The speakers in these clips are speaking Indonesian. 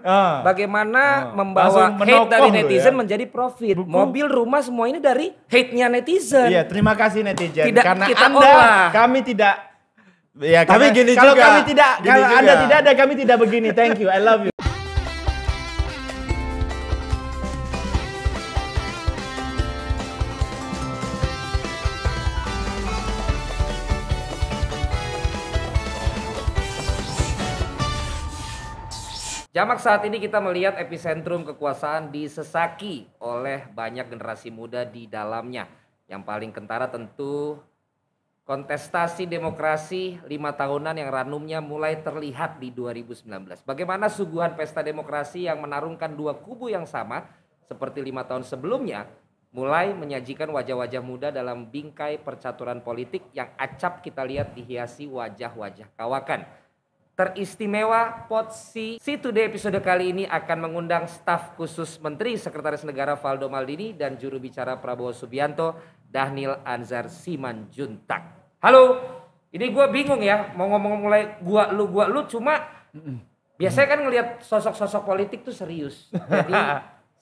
Ah. Bagaimana ah. membawa hate dari ya. netizen ya? menjadi profit. Buku. Mobil, rumah semua ini dari hate-nya netizen. Iya, terima kasih netizen. Tidak Karena kita Anda, olah. kami tidak Ya, tapi kami, gini kalau juga. kami tidak, kalau Anda tidak ada, kami tidak begini. Thank you, I love you. Jamak saat ini kita melihat epicentrum kekuasaan disesaki oleh banyak generasi muda di dalamnya. Yang paling kentara tentu kontestasi demokrasi lima tahunan yang ranumnya mulai terlihat di 2019. Bagaimana suguhan pesta demokrasi yang menarungkan dua kubu yang sama seperti lima tahun sebelumnya mulai menyajikan wajah-wajah muda dalam bingkai percaturan politik yang acap kita lihat dihiasi wajah-wajah kawakan Teristimewa Potsi today episode kali ini akan mengundang staf khusus Menteri Sekretaris Negara Valdo Maldini dan juru bicara Prabowo Subianto Dahnil Anzar Simanjuntak. Halo, ini gue bingung ya mau ngomong mulai gua lu gua lu cuma biasanya kan ngelihat sosok-sosok politik tuh serius. Jadi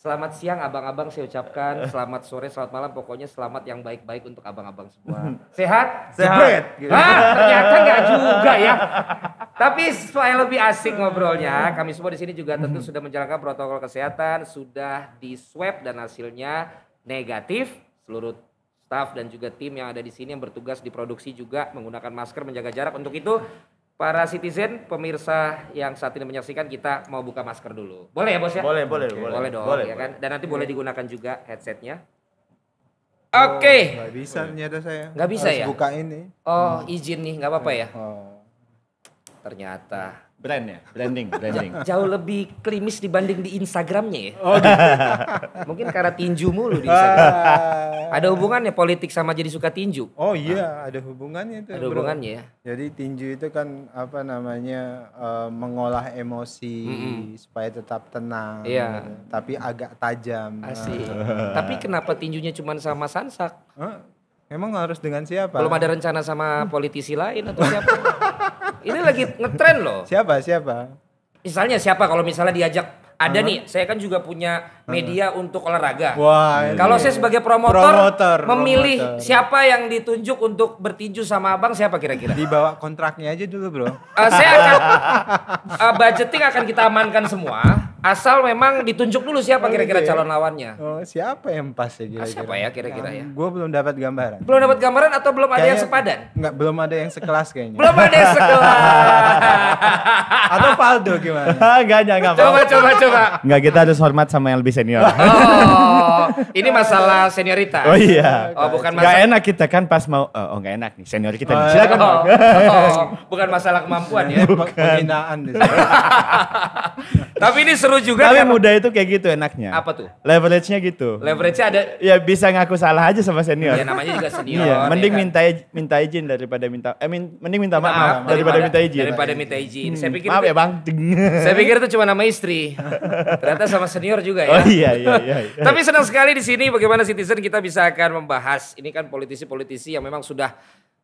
Selamat siang abang-abang saya ucapkan, selamat sore, selamat malam, pokoknya selamat yang baik-baik untuk abang-abang semua. Sehat? Sehat. Gitu. Hah, ternyata nggak juga ya. Tapi supaya lebih asik ngobrolnya, kami semua di sini juga tentu hmm. sudah menjalankan protokol kesehatan, sudah di swab dan hasilnya negatif. Seluruh staff dan juga tim yang ada di sini yang bertugas di produksi juga menggunakan masker, menjaga jarak. Untuk itu Para citizen, pemirsa yang saat ini menyaksikan kita mau buka masker dulu. Boleh ya bos ya? Boleh, boleh, okay. boleh. Boleh dong boleh, ya kan? Dan nanti boleh iya. digunakan juga headsetnya. Oke. Okay. Oh, gak bisa ternyata saya. Gak bisa Harus ya? buka ini. Oh izin nih, gak apa-apa ya? Oh. Ternyata Brand ya, branding, branding. Jauh lebih klimis dibanding di Instagramnya ya. Oh, gitu. Mungkin karena tinju mulu di Instagram. Ah. ada hubungannya politik sama jadi suka tinju? Oh iya, ada hubungannya itu. Ada bro. hubungannya ya. Jadi tinju itu kan apa namanya uh, mengolah emosi mm -hmm. supaya tetap tenang. Iya. Gitu. Tapi agak tajam. Asik. Nah. Tapi kenapa tinjunya cuma sama Sansak? Huh? Emang harus dengan siapa? Belum ada rencana sama politisi lain atau siapa? Ini lagi ngetren loh. Siapa? Siapa? Misalnya siapa kalau misalnya diajak ada uh nih, saya kan juga punya media uh untuk olahraga. Wah. Kalau iya, iya. saya sebagai promotor, promotor memilih promotor. siapa yang ditunjuk untuk bertinju sama Abang siapa kira-kira? Dibawa kontraknya aja dulu, Bro. uh, saya akan uh, budgeting akan kita amankan semua. Asal memang ditunjuk dulu siapa oh, kira-kira iya. calon lawannya. Oh, siapa yang pas ya ah, kira-kira? siapa ya kira-kira ya? Gue belum dapat gambaran. Belum dapat gambaran atau belum kayaknya, ada yang sepadan? Enggak, belum ada yang sekelas kayaknya. belum ada yang sekelas. atau Faldo gimana? enggak, enggak, enggak. Coba, coba, coba. Enggak, kita harus hormat sama yang lebih senior. oh, ini masalah senioritas. Oh iya. Oh, bukan masalah. Enggak enak kita kan pas mau, oh enggak oh, enak nih senior kita. Oh, Oh, oh, bukan masalah kemampuan ya. Bukan. Penghinaan. Tapi ini seru juga. Tapi karena... muda itu kayak gitu enaknya. Apa tuh? Leverage-nya gitu. Leverage-nya ada. Ya bisa ngaku salah aja sama senior. Ya namanya juga senior. Iya, ya mending ya kan? minta minta izin daripada minta eh min, mending minta, maaf, maaf, maaf daripada, daripada minta izin. Daripada minta izin. Hmm. Saya pikir Maaf ya, Bang. saya pikir itu cuma nama istri. Ternyata sama senior juga ya. Oh iya, iya iya. iya. Tapi senang sekali di sini bagaimana citizen kita bisa akan membahas ini kan politisi-politisi yang memang sudah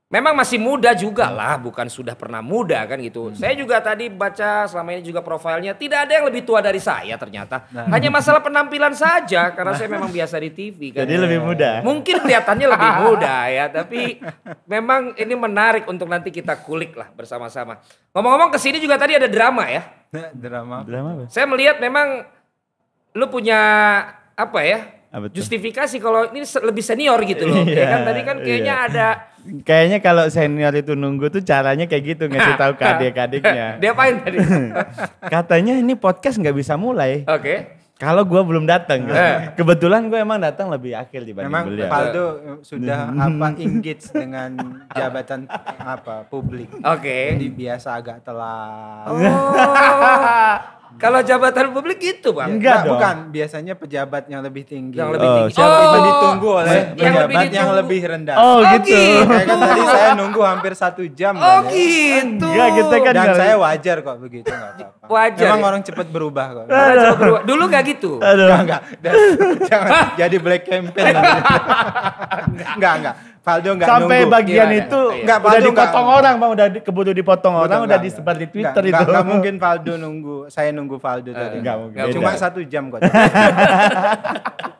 Memang masih muda juga lah, bukan sudah pernah muda kan gitu. Hmm. Saya juga tadi baca selama ini juga profilnya tidak ada yang lebih tua dari saya ternyata. Nah. Hanya masalah penampilan saja karena nah. saya memang biasa di TV kan. Jadi ya. lebih muda. Mungkin kelihatannya lebih muda ya, tapi memang ini menarik untuk nanti kita kulik lah bersama-sama. Ngomong-ngomong ke sini juga tadi ada drama ya. Nah, drama. Drama apa? Saya melihat memang lu punya apa ya? Apa justifikasi kalau ini lebih senior gitu loh. Iya, ya kan tadi kan kayaknya iya. ada Kayaknya kalau senior itu nunggu tuh caranya kayak gitu ngasih tahu ke adik-adiknya. Dia apain tadi? Katanya ini podcast nggak bisa mulai. Oke. Okay. Kalau gue belum datang, eh. kebetulan gue emang datang lebih akhir dibanding memang beliau. Memang Paldo sudah apa engage dengan jabatan apa publik. Oke. Okay. Jadi biasa agak telat. Oh. Kalau jabatan publik gitu bang? Enggak, bukan. Biasanya pejabat yang lebih tinggi. Yang lebih tinggi. Oh, oh, ditunggu oleh yang pejabat lebih yang lebih rendah. Oh, oh gitu. gitu. Kayak kan tadi saya nunggu hampir satu jam. Oh kan, gitu. Enggak gitu kan. Dan saya wajar kok begitu apa-apa. Wajar. Emang ya? orang cepet berubah kok. berubah. Dulu nggak gitu. Aduh. Enggak enggak. jadi black campaign. enggak enggak. Valdo nggak sampai nunggu. bagian iya, itu iya. Enggak, udah dipotong enggak, orang bang udah di, keburu dipotong Betul, orang enggak, udah disebar di Twitter enggak, itu nggak mungkin Valdo nunggu saya nunggu Valdo uh, tadi eh, nggak mungkin cuma satu jam kok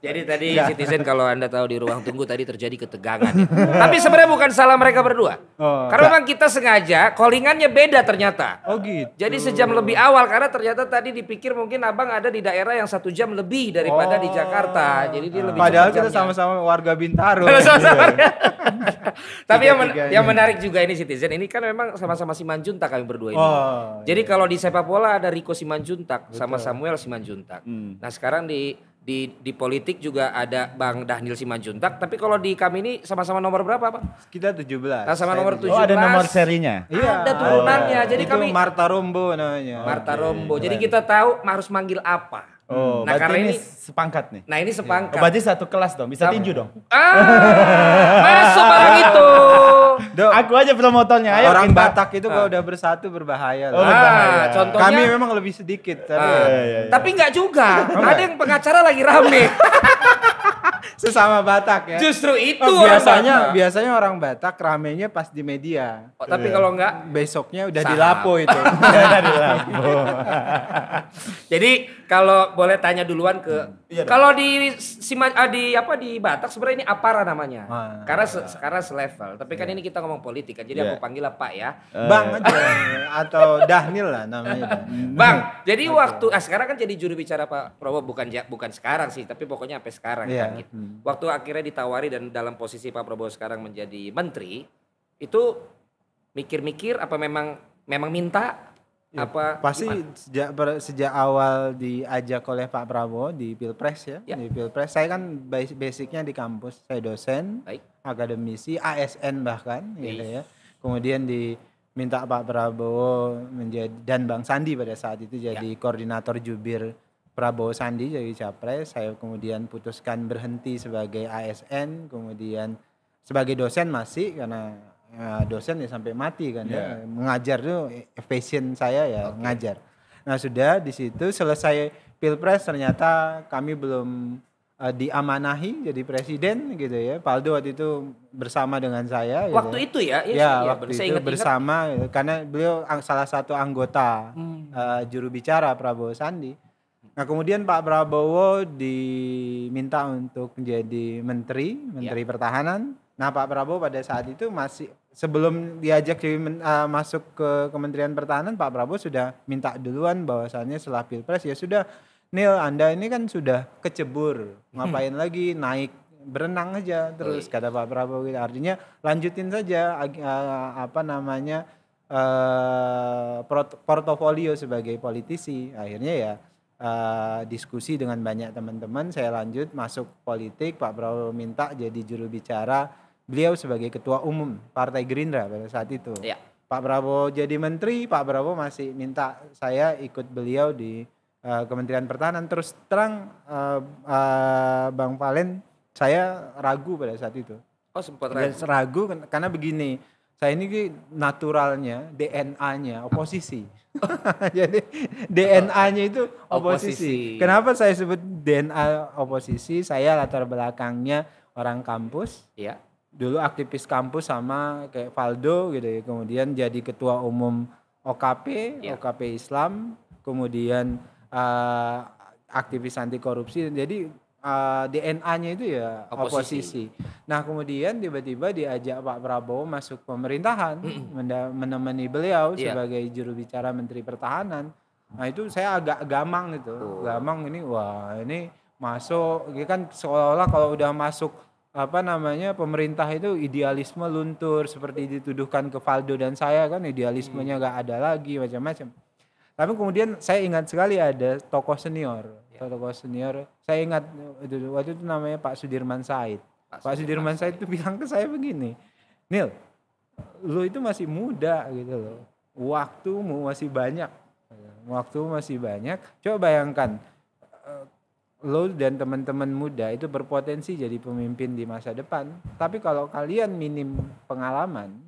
Jadi tadi Nggak. citizen kalau Anda tahu di ruang tunggu tadi terjadi ketegangan. Ya. Tapi sebenarnya bukan salah mereka berdua. Oh, karena memang kita sengaja callingannya beda ternyata. Oh gitu. Jadi sejam lebih awal karena ternyata tadi dipikir mungkin Abang ada di daerah yang satu jam lebih daripada oh. di Jakarta. Jadi dia lebih Padahal kita ya. sama-sama warga Bintaro. Sama-sama. Ya. Tapi yang, men yang menarik juga ini citizen ini kan memang sama-sama Simanjuntak kami berdua ini. Oh, Jadi iya. kalau di sepak bola ada Riko Simanjuntak sama Samuel Simanjuntak. Hmm. Nah sekarang di di di politik juga ada Bang Dhanil Simanjuntak tapi kalau di kami ini sama-sama nomor berapa Pak? Kita 17. Nah, sama nomor 17. Oh, ada nomor serinya. Iya. Ada oh, turunannya. Oh, jadi kami Marta Rombo namanya. Marta okay. Rombo. Jadi kita tahu harus manggil apa. Oh, nah karena ini sepangkat nih. Nah, ini sepangkat. Oh, berarti satu kelas dong, bisa tinju dong. Ah, masuk barang itu. Do, aku aja promotornya. Ayo orang kita. Batak itu kalau ah. udah bersatu berbahaya. Oh, berbahaya. Ah, contohnya kami memang lebih sedikit. Ah, tapi, ah, iya, iya. tapi nggak juga. Ada yang pengacara lagi rame. Sesama Batak ya. Justru oh, itu oh, biasanya orang biasanya orang Batak ramenya pas di media. Oh, tapi iya. kalau enggak besoknya udah Sama. dilapo itu. Jadi kalau boleh tanya duluan ke hmm. iya Kalau di Sima, ah, di apa di Batak sebenarnya ini apa namanya. Ah, karena se, sekarang selevel, tapi kan iya. ini kita ngomong politik kan. Jadi iya. aku panggil Pak ya. Eh. Bang aja atau Dahnil lah namanya. Bang, jadi gitu. waktu ah sekarang kan jadi juru bicara Pak Prabowo bukan bukan sekarang sih, tapi pokoknya sampai sekarang Iya. kan gitu. Hmm. Waktu akhirnya ditawari dan dalam posisi Pak Prabowo sekarang menjadi menteri, itu mikir-mikir apa memang memang minta Iya. apa pasti sejak sejak awal diajak oleh Pak Prabowo di Pilpres ya, ya. di Pilpres saya kan basicnya di kampus saya dosen Baik. akademisi ASN bahkan gitu Baik. gitu ya kemudian diminta Pak Prabowo menjadi dan Bang Sandi pada saat itu iya. jadi ya. koordinator jubir Prabowo Sandi jadi capres saya kemudian putuskan berhenti sebagai ASN kemudian sebagai dosen masih karena Ya, dosen ya sampai mati kan yeah. ya iya. mengajar tuh efisien eh, saya ya okay. ngajar nah sudah di situ selesai pilpres ternyata kami belum uh, diamanahi jadi presiden gitu ya Paldo waktu itu bersama dengan saya gitu waktu ya. itu ya iya, ya, ya waktu itu bersama ingat. karena beliau salah satu anggota hmm. uh, juru bicara Prabowo Sandi Nah kemudian Pak Prabowo diminta untuk menjadi menteri, iya. menteri ya. pertahanan. Nah Pak Prabowo pada saat itu masih sebelum diajak jadi uh, eh, masuk ke Kementerian Pertahanan Pak Prabowo sudah minta duluan bahwasannya setelah pilpres ya sudah Neil Anda ini kan sudah kecebur hmm. ngapain hmm. lagi naik berenang aja terus kata Pak Prabowo gitu artinya lanjutin saja eh, apa namanya eh, portofolio sebagai politisi akhirnya ya diskusi dengan banyak teman-teman saya lanjut masuk politik Pak Prabowo minta jadi juru bicara beliau sebagai ketua umum Partai Gerindra pada saat itu. Ya. Pak Prabowo jadi menteri, Pak Prabowo masih minta saya ikut beliau di uh, Kementerian Pertahanan. Terus terang uh, uh, Bang Valen saya ragu pada saat itu. Oh sempat ragu. ragu karena begini, saya ini naturalnya DNA-nya oposisi. Jadi DNA-nya itu oposisi. oposisi. Kenapa saya sebut DNA oposisi? Saya latar belakangnya orang kampus, ya dulu aktivis kampus sama kayak Valdo gitu ya. Kemudian jadi ketua umum OKP, yeah. OKP Islam, kemudian uh, aktivis anti korupsi. Jadi uh, eh, DNA-nya itu ya oposisi. oposisi. Nah, kemudian tiba-tiba diajak Pak Prabowo masuk pemerintahan, hmm. menemani beliau yeah. sebagai juru bicara Menteri Pertahanan. Nah, itu saya agak gamang gitu. Oh. Gamang ini wah, ini masuk ini kan seolah-olah kalau udah masuk apa namanya pemerintah itu idealisme luntur seperti dituduhkan ke Valdo dan saya kan idealismenya hmm. nggak hmm. ada lagi macam-macam. Tapi kemudian saya ingat sekali ada tokoh senior, ya. tokoh senior. Saya ingat waktu itu namanya Pak Sudirman Said. Pak, Pak Sudirman, Sudirman Said itu bilang ke saya begini, Nil, lu itu masih muda gitu loh, waktumu masih banyak, waktu masih banyak. Coba bayangkan lo dan teman-teman muda itu berpotensi jadi pemimpin di masa depan. Tapi kalau kalian minim pengalaman,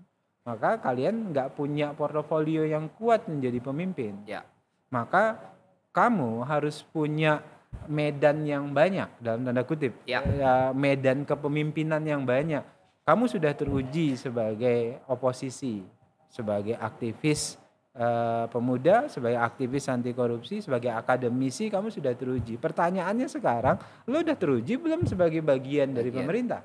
maka kalian nggak punya portofolio yang kuat menjadi pemimpin. Ya. Maka kamu harus punya medan yang banyak dalam tanda kutip. Ya. ya medan kepemimpinan yang banyak. Kamu sudah teruji sebagai oposisi, sebagai aktivis, uh, pemuda, sebagai aktivis anti korupsi, sebagai akademisi kamu sudah teruji. Pertanyaannya sekarang, lo udah teruji belum sebagai bagian dari bagian. pemerintah?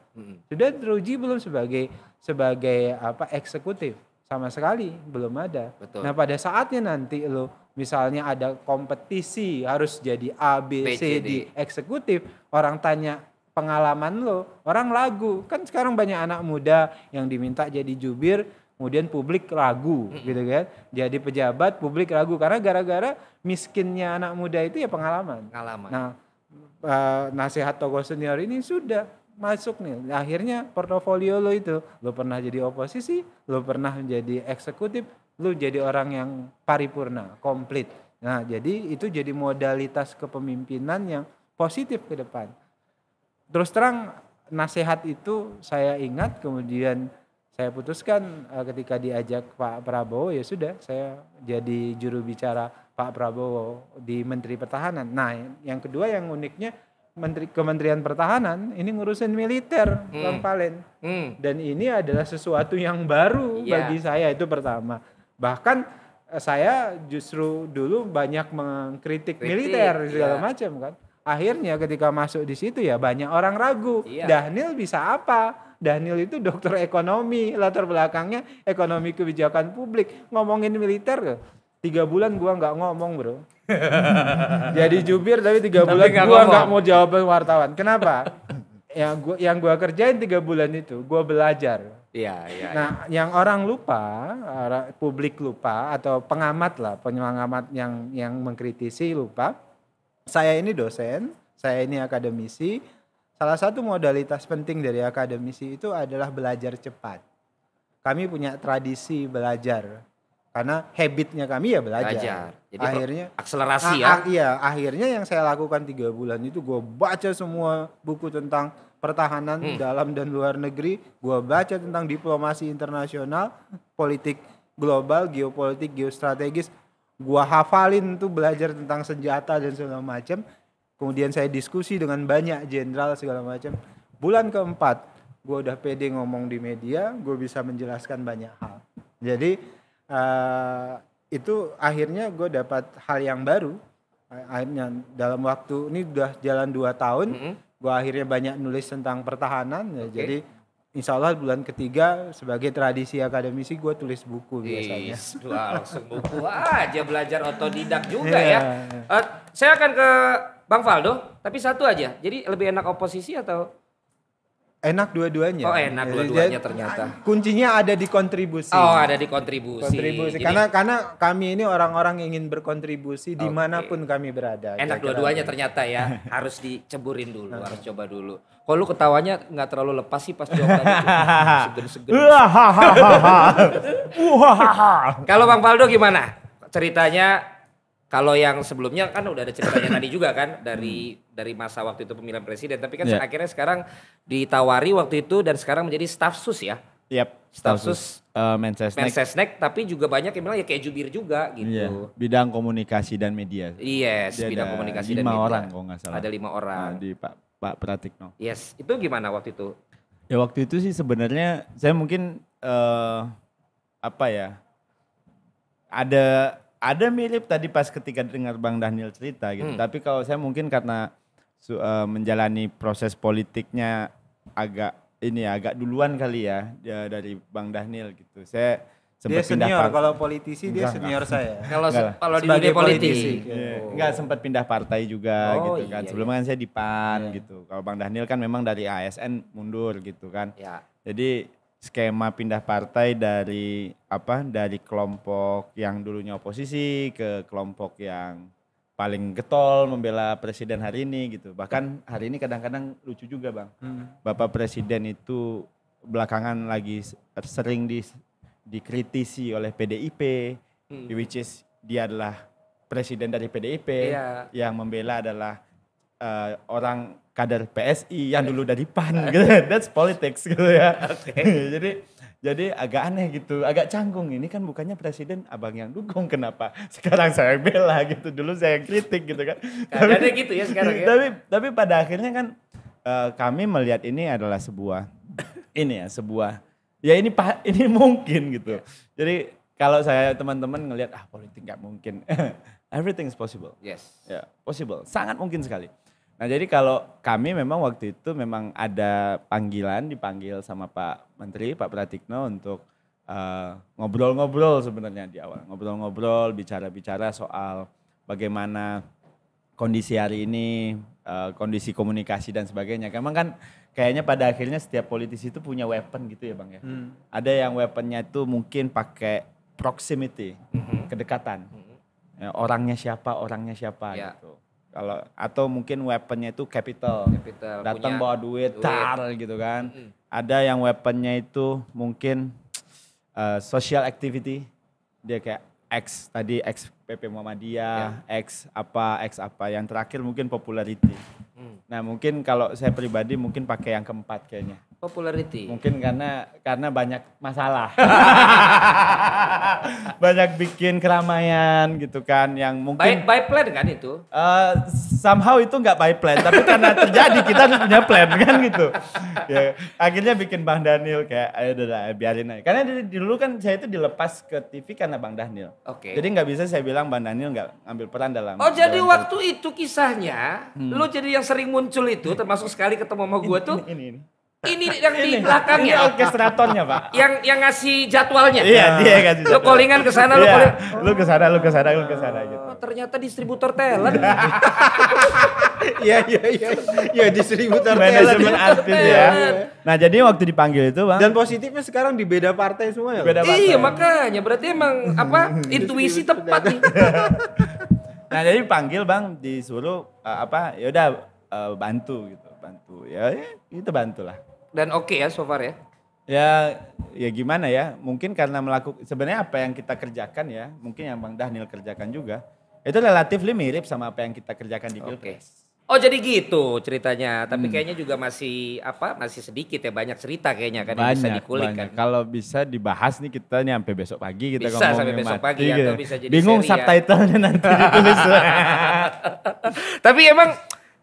Sudah teruji belum sebagai sebagai apa eksekutif? Sama sekali belum ada. Betul. Nah, pada saatnya nanti lo misalnya ada kompetisi harus jadi A B C D eksekutif, orang tanya pengalaman lo, orang lagu. Kan sekarang banyak anak muda yang diminta jadi jubir kemudian publik ragu -hmm. gitu kan jadi pejabat publik ragu karena gara-gara miskinnya anak muda itu ya pengalaman pengalaman nah uh, nasihat tokoh senior ini sudah masuk nih akhirnya portofolio lo itu lo pernah jadi oposisi lo pernah menjadi eksekutif lo jadi orang yang paripurna komplit nah jadi itu jadi modalitas kepemimpinan yang positif ke depan terus terang nasihat itu saya ingat kemudian saya putuskan uh, ketika diajak Pak Prabowo ya sudah saya jadi juru bicara Pak Prabowo di Menteri Pertahanan. Nah, yang kedua yang uniknya Menteri Kementerian Pertahanan ini ngurusin militer, hmm. Bang Palen. Hmm. Dan ini adalah sesuatu yang baru yeah. bagi saya itu pertama. Bahkan eh, saya justru dulu banyak mengkritik Kritik, militer iya. segala yeah. macam kan. Akhirnya ketika masuk di situ ya banyak orang ragu, yeah. Dahnil bisa apa? Daniel itu dokter ekonomi, latar belakangnya ekonomi kebijakan publik. Ngomongin militer, ke tiga bulan gua nggak ngomong bro. Jadi jubir tapi tiga bulan gak gua nggak mau jawab wartawan. Kenapa? yang gua yang gua kerjain tiga bulan itu, gua belajar. Iya, iya. Nah, ya. yang orang lupa, orang, publik lupa atau pengamat lah, pengamat yang yang mengkritisi lupa. Saya ini dosen, saya ini akademisi, Salah satu modalitas penting dari akademisi itu adalah belajar cepat. Kami punya tradisi belajar karena habitnya kami ya belajar. belajar. Jadi akhirnya akselerasi ah, ya. Ah, iya, akhirnya yang saya lakukan tiga bulan itu gue baca semua buku tentang pertahanan hmm. dalam dan luar negeri, gue baca tentang diplomasi internasional, politik global, geopolitik, geostrategis, gue hafalin tuh belajar tentang senjata dan segala macam Kemudian saya diskusi dengan banyak jenderal segala macam. Bulan keempat, gue udah pede ngomong di media, gue bisa menjelaskan banyak hal. Jadi uh, itu akhirnya gue dapat hal yang baru. Akhirnya dalam waktu ini udah jalan dua tahun, mm -hmm. gue akhirnya banyak nulis tentang pertahanan. Ya, Jadi Insya Allah bulan ketiga sebagai tradisi akademisi gue tulis buku biasanya. Is, langsung buku aja belajar otodidak juga yeah. ya. Uh, saya akan ke Bang Faldo, tapi satu aja. Jadi lebih enak oposisi atau Enak dua-duanya. Oh enak dua-duanya ternyata. Kuncinya ada di kontribusi. Oh ada di kontribusi. Kontribusi. Jadi, karena karena kami ini orang-orang ingin berkontribusi okay. dimanapun kami berada. Enak dua-duanya ternyata ya. harus diceburin dulu, harus coba dulu. Kok lu ketawanya nggak terlalu lepas sih pas jawab tadi? Kalau Bang Faldo gimana? Ceritanya kalau yang sebelumnya kan udah ada ceritanya tadi juga kan hmm. dari dari masa waktu itu pemilihan presiden, tapi kan yeah. akhirnya sekarang ditawari waktu itu dan sekarang menjadi staf sus ya. Yep, Staf sus uh, Mensesnek. tapi juga banyak yang bilang ya kayak jubir juga gitu. Yeah. Bidang komunikasi dan media. Yes, Dia bidang komunikasi dan media. Ada lima orang kalau nggak salah. Ada lima orang. Nah, di Pak Pak Pratikno. Yes, itu gimana waktu itu? Ya waktu itu sih sebenarnya saya mungkin uh, apa ya? Ada ada mirip tadi pas ketika dengar Bang Daniel cerita gitu. Hmm. Tapi kalau saya mungkin karena su, uh, menjalani proses politiknya agak ini ya, agak duluan kali ya, ya dari Bang Daniel gitu. Saya sempat dia pindah senior kalau politisi enggak, dia senior enggak. saya. Kalau kalau di dunia politisi. Oh. Enggak sempat pindah partai juga oh, gitu kan. Iya, iya. Sebelumnya kan saya di PAN iya. gitu. Kalau Bang Daniel kan memang dari ASN mundur gitu kan. Iya. Jadi skema pindah partai dari apa dari kelompok yang dulunya oposisi ke kelompok yang paling getol membela presiden hari ini gitu. Bahkan hari ini kadang-kadang lucu juga, Bang. Hmm. Bapak presiden itu belakangan lagi sering di, dikritisi oleh PDIP, hmm. which is dia adalah presiden dari PDIP yeah. yang membela adalah uh, orang kader PSI yang dulu dari PAN gitu. That's politics gitu ya. jadi jadi agak aneh gitu, agak canggung ini kan bukannya presiden abang yang dukung kenapa sekarang saya bela gitu dulu saya kritik gitu kan. tapi, tapi, gitu ya sekarang ya. Tapi tapi pada akhirnya kan uh, kami melihat ini adalah sebuah ini ya sebuah ya ini ini mungkin gitu. Ya. Jadi kalau saya teman-teman ngelihat ah politik nggak mungkin. Everything is possible. Yes. Ya, yeah, possible. Sangat mungkin sekali. Nah jadi kalau kami memang waktu itu memang ada panggilan dipanggil sama Pak Menteri Pak Pratikno untuk eh, ngobrol-ngobrol uh, sebenarnya di awal ngobrol-ngobrol bicara-bicara soal bagaimana kondisi hari ini uh, kondisi komunikasi dan sebagainya. Emang kan kayaknya pada akhirnya setiap politisi itu punya weapon gitu ya bang ya. Hmm. Ada yang weaponnya itu mungkin pakai proximity, hmm. kedekatan. Hmm. Ya, orangnya siapa, orangnya siapa yeah. gitu kalau atau mungkin weaponnya itu capital, capital datang bawa duit, duit. tar gitu kan mm ada yang weaponnya itu mungkin uh, social activity dia kayak X tadi X PP Muhammadiyah yeah. X apa X apa yang terakhir mungkin popularity mm. nah mungkin kalau saya pribadi mungkin pakai yang keempat kayaknya popularity. Mungkin karena karena banyak masalah. banyak bikin keramaian gitu kan yang mungkin by, by plan kan itu. Uh, somehow itu nggak by plan, tapi karena terjadi kita punya plan kan gitu. Ya, akhirnya bikin Bang Daniel kayak ayo udah biarin aja. Karena dulu kan saya itu dilepas ke TV karena Bang Daniel. Oke. Okay. Jadi nggak bisa saya bilang Bang Daniel nggak ambil peran dalam. Oh, jadi dalam waktu itu kisahnya hmm. lu jadi yang sering muncul itu termasuk sekali ketemu sama gue tuh. Ini, ini, ini. Ini yang di belakangnya. Ini ya. orkestratornya, Pak. Yang yang ngasih jadwalnya. Iya, dia yang ngasih. Lu callingan ke sana, lu iya. calling. Lu ke sana, lu ke sana, lu ke sana gitu. Oh, ternyata distributor talent. Iya, iya, iya. Ya distributor talent. Manajemen artis ya. Nah, jadi waktu dipanggil itu, Bang. Dan positifnya sekarang di beda partai semua ya, Beda iya, partai. Iya, makanya berarti emang apa? Intuisi tepat nih. Nah, jadi panggil Bang disuruh eh, apa? Ya udah eh, bantu gitu, bantu. Ya, ya itu bantulah dan oke okay ya so far ya ya ya gimana ya mungkin karena melakukan sebenarnya apa yang kita kerjakan ya mungkin yang bang Dahnil kerjakan juga itu relatif mirip sama apa yang kita kerjakan di pilpres. Okay. Oh jadi gitu ceritanya, tapi hmm. kayaknya juga masih apa masih sedikit ya banyak cerita kayaknya kan banyak, yang bisa dikulik banyak. kan. Kalau bisa dibahas nih kita nih sampai besok pagi kita bisa, ngomong sampai besok mati, pagi gitu. atau bisa jadi Bingung ya. subtitlenya nanti ditulis. tapi emang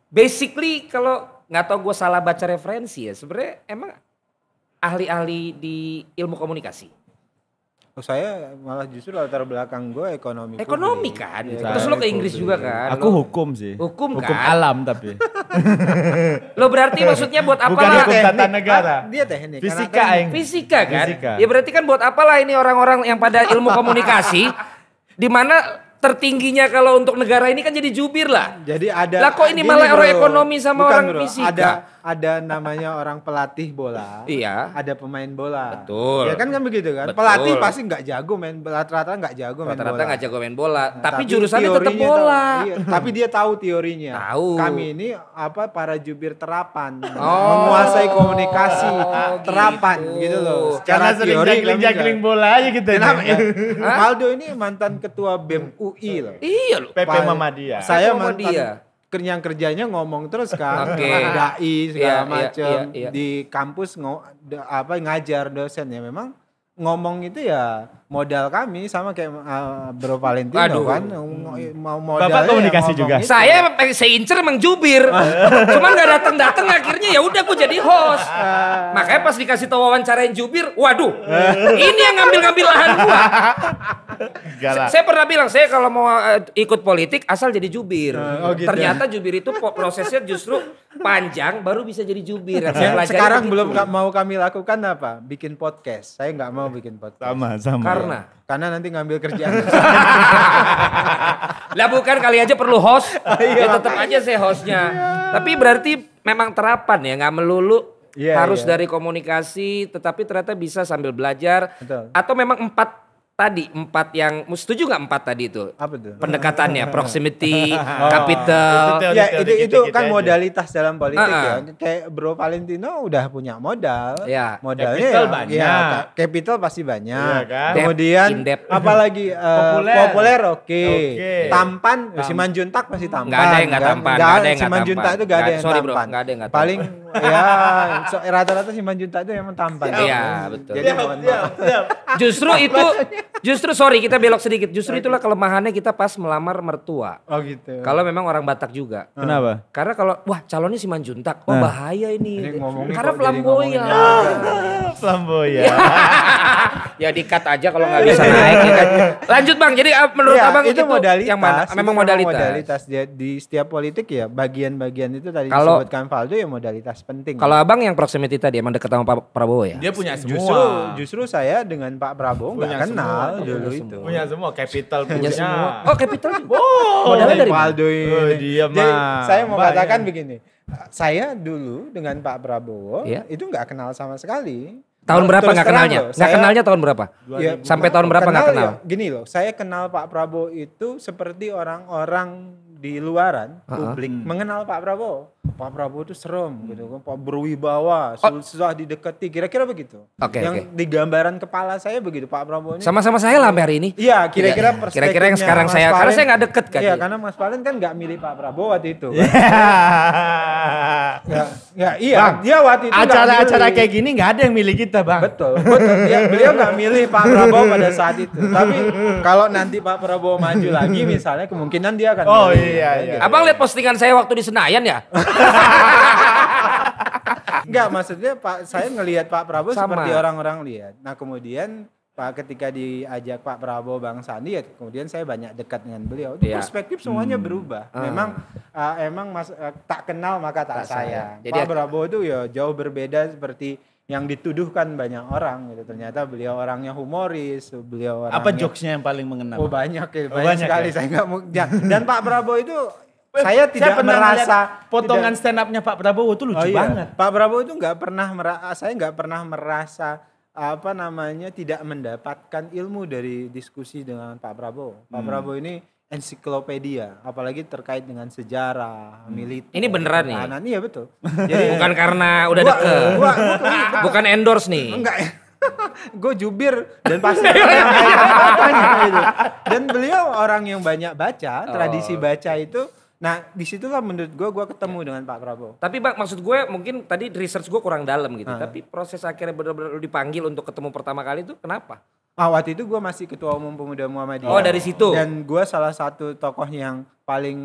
basically kalau nggak tau gue salah baca referensi ya. Sebenarnya emang ahli-ahli di ilmu komunikasi. Oh, saya malah justru latar belakang gue ekonomi. Ekonomi kan. Ya, Terus lo ke Inggris juga kan. Aku hukum sih. Hukum, hukum kan. alam tapi. lo berarti maksudnya buat apa lah? hukum tata negara. Ah, dia teknik. Fisika aing. Fisika kan. Fisika. Ya berarti kan buat apalah ini orang-orang yang pada ilmu komunikasi di mana tertingginya kalau untuk negara ini kan jadi jubir lah. Jadi ada. Lah kok ini malah orang ekonomi sama bukan orang bro, fisika? Ada ada namanya orang pelatih bola. Iya. Ada pemain bola. Betul. Ya kan kan begitu kan. Betul. Pelatih pasti nggak jago main rata-rata nggak jago main bola. Rata-rata nggak jago main bola. Nah, tapi, tapi jurusannya tetap bola. Tahu, iya, tapi dia tahu teorinya. Tahu. Kami ini apa para jubir terapan. Oh. Menguasai komunikasi oh, gitu. terapan gitu. gitu loh. Secara Karena teori jagling-jagling bola aja gitu. Kenapa ya? Maldo ini mantan ketua BEM UI loh. Iya loh. PP Muhammadiyah. Saya mantan yang kerjanya ngomong terus kan okay. dai segala yeah, iya, macam yeah, yeah, yeah. di kampus ngo, apa ngajar dosen ya memang ngomong itu ya modal kami sama kayak uh, Bro Valentino Aduh. kan mau modal Bapak komunikasi juga. Gitu. Saya seincer mengjubir. Cuman gak datang-datang akhirnya ya udah aku jadi host. Ah. Makanya pas dikasih tahu wawancarain jubir, waduh. ini yang ngambil-ngambil lahan gua. Gala. Saya pernah bilang saya kalau mau uh, ikut politik asal jadi jubir. Uh, oh gitu. Ya. Ternyata jubir itu prosesnya justru panjang baru bisa jadi jubir. Saya sekarang belum gitu. belum mau kami lakukan apa? Bikin podcast. Saya nggak mau bikin podcast. Sama sama. Karena karena iya. karena nanti ngambil kerjaan. Lah bukan kali aja perlu host. Iya, ya tetap aja saya hostnya. Iya. Tapi berarti memang terapan ya nggak melulu yeah, harus yeah. dari komunikasi tetapi ternyata bisa sambil belajar Betul. atau memang empat tadi empat yang setuju nggak empat tadi itu? Apa itu? Pendekatannya, proximity, oh. capital. Itu, ya itu itu itu kan gitu modalitas dalam politik uh ah, huh ah. ya. Kayak Bro Valentino udah punya modal. Ya. Modalnya capital ya, ya banyak. Ya, capital pasti banyak. Ya, kan? Kemudian Indep. apalagi uh, populer, populer oke. Okay. Okay. Tampan, Tam. si Manjuntak pasti tampan. nggak ada yang gak tampan. nggak ada yang si tampan. Si Manjuntak itu nggak ada yang sorry, tampan. Bro, gak ada yang gak tampan. Paling Iya, so, eh, rata-rata si Manjunta itu emang tampan. Iya, iya. betul. Jadi siap, siap, siap. Justru itu justru sorry kita belok sedikit. Justru itulah kelemahannya kita pas melamar mertua. Oh gitu. Kalau memang orang Batak juga. Hmm. Kenapa? Karena kalau wah calonnya si Manjuntak, oh bahaya ini. ini Karena flamboyan. flamboyan. ya, ya dikat aja kalau nggak bisa naik ya kan? Lanjut Bang. Jadi ah, menurut ya, Abang itu, itu modalitas. Yang mana? Memang modalitas. Modalitas di setiap politik ya bagian-bagian itu tadi kalau, disebutkan Valdo ya modalitas jelas penting. Kalau abang yang proximity tadi emang dekat sama Pak Prabowo ya? Dia punya semua. Justru, justru saya dengan Pak Prabowo nggak kenal semua, dulu punya itu. Semua. Punya semua, capital punya. Semua. Oh capital. oh, modalnya dari Waldo oh, dia mah. Jadi, saya mau Mbak, katakan begini, saya dulu dengan Pak Prabowo Ya. itu nggak kenal sama sekali. Tahun berapa nggak kenalnya? Nggak kenalnya tahun berapa? Ya, Sampai tahun berapa nggak kenal? Ya? kenal? Ya, gini loh, saya kenal Pak Prabowo itu seperti orang-orang di luaran uh -huh. publik mengenal Pak Prabowo. Pak Prabowo itu serem hmm. gitu kan, Pak berwibawa, oh. susah didekati, kira-kira begitu. Okay, yang okay. di gambaran kepala saya begitu Pak Prabowo ini. Sama-sama saya lah hari ini. Iya, kira-kira ya, Kira-kira yang sekarang Mas saya, Palen, karena saya nggak deket kan. Iya, karena Mas Palen kan nggak milih Pak Prabowo waktu itu. Kan. ya, ya, iya, bang, dia waktu itu Acara-acara kayak gini nggak ada yang milih kita Bang. Betul, betul. Dia, beliau nggak milih Pak Prabowo pada saat itu. Tapi kalau nanti Pak Prabowo maju lagi misalnya kemungkinan dia akan Oh milih, iya, iya, iya. Abang lihat postingan saya waktu di Senayan ya? Enggak, maksudnya Pak saya ngelihat Pak Prabowo Sama. seperti orang-orang lihat. Nah, kemudian Pak ketika diajak Pak Prabowo Bang Sandi ya kemudian saya banyak dekat dengan beliau. Itu ya. perspektif semuanya hmm. berubah. Hmm. Memang uh, emang mas, uh, tak kenal maka tak, tak sayang. Jadi Pak ya. Prabowo itu ya jauh berbeda seperti yang dituduhkan banyak orang gitu ternyata beliau orangnya humoris beliau orangnya, apa jokesnya yang paling mengenal oh banyak ya oh, banyak, banyak sekali ya? saya nggak mau dan Pak Prabowo itu saya tidak saya merasa potongan tidak, stand upnya Pak Prabowo itu lucu oh iya. banget. Pak Prabowo itu nggak pernah merasa saya nggak pernah merasa apa namanya tidak mendapatkan ilmu dari diskusi dengan Pak Prabowo. Pak hmm. Prabowo ini ensiklopedia, apalagi terkait dengan sejarah, hmm. militer. Ini beneran nih. Ya? iya betul. Jadi, bukan karena udah gua, deket. Gua, gua, gua, bukan endorse nih. Enggak. gue jubir dan pasti yang gitu. Dan beliau orang yang banyak baca, oh. tradisi baca itu Nah, disitulah menurut gue, gue ketemu ya. dengan Pak Prabowo. Tapi bang, maksud gue mungkin tadi research gue kurang dalam gitu. Tapi proses akhirnya benar-benar lu dipanggil untuk ketemu pertama kali itu kenapa? Ah waktu itu gue masih ketua umum pemuda Muhammadiyah. Oh dari situ. Dan gue salah satu tokoh yang paling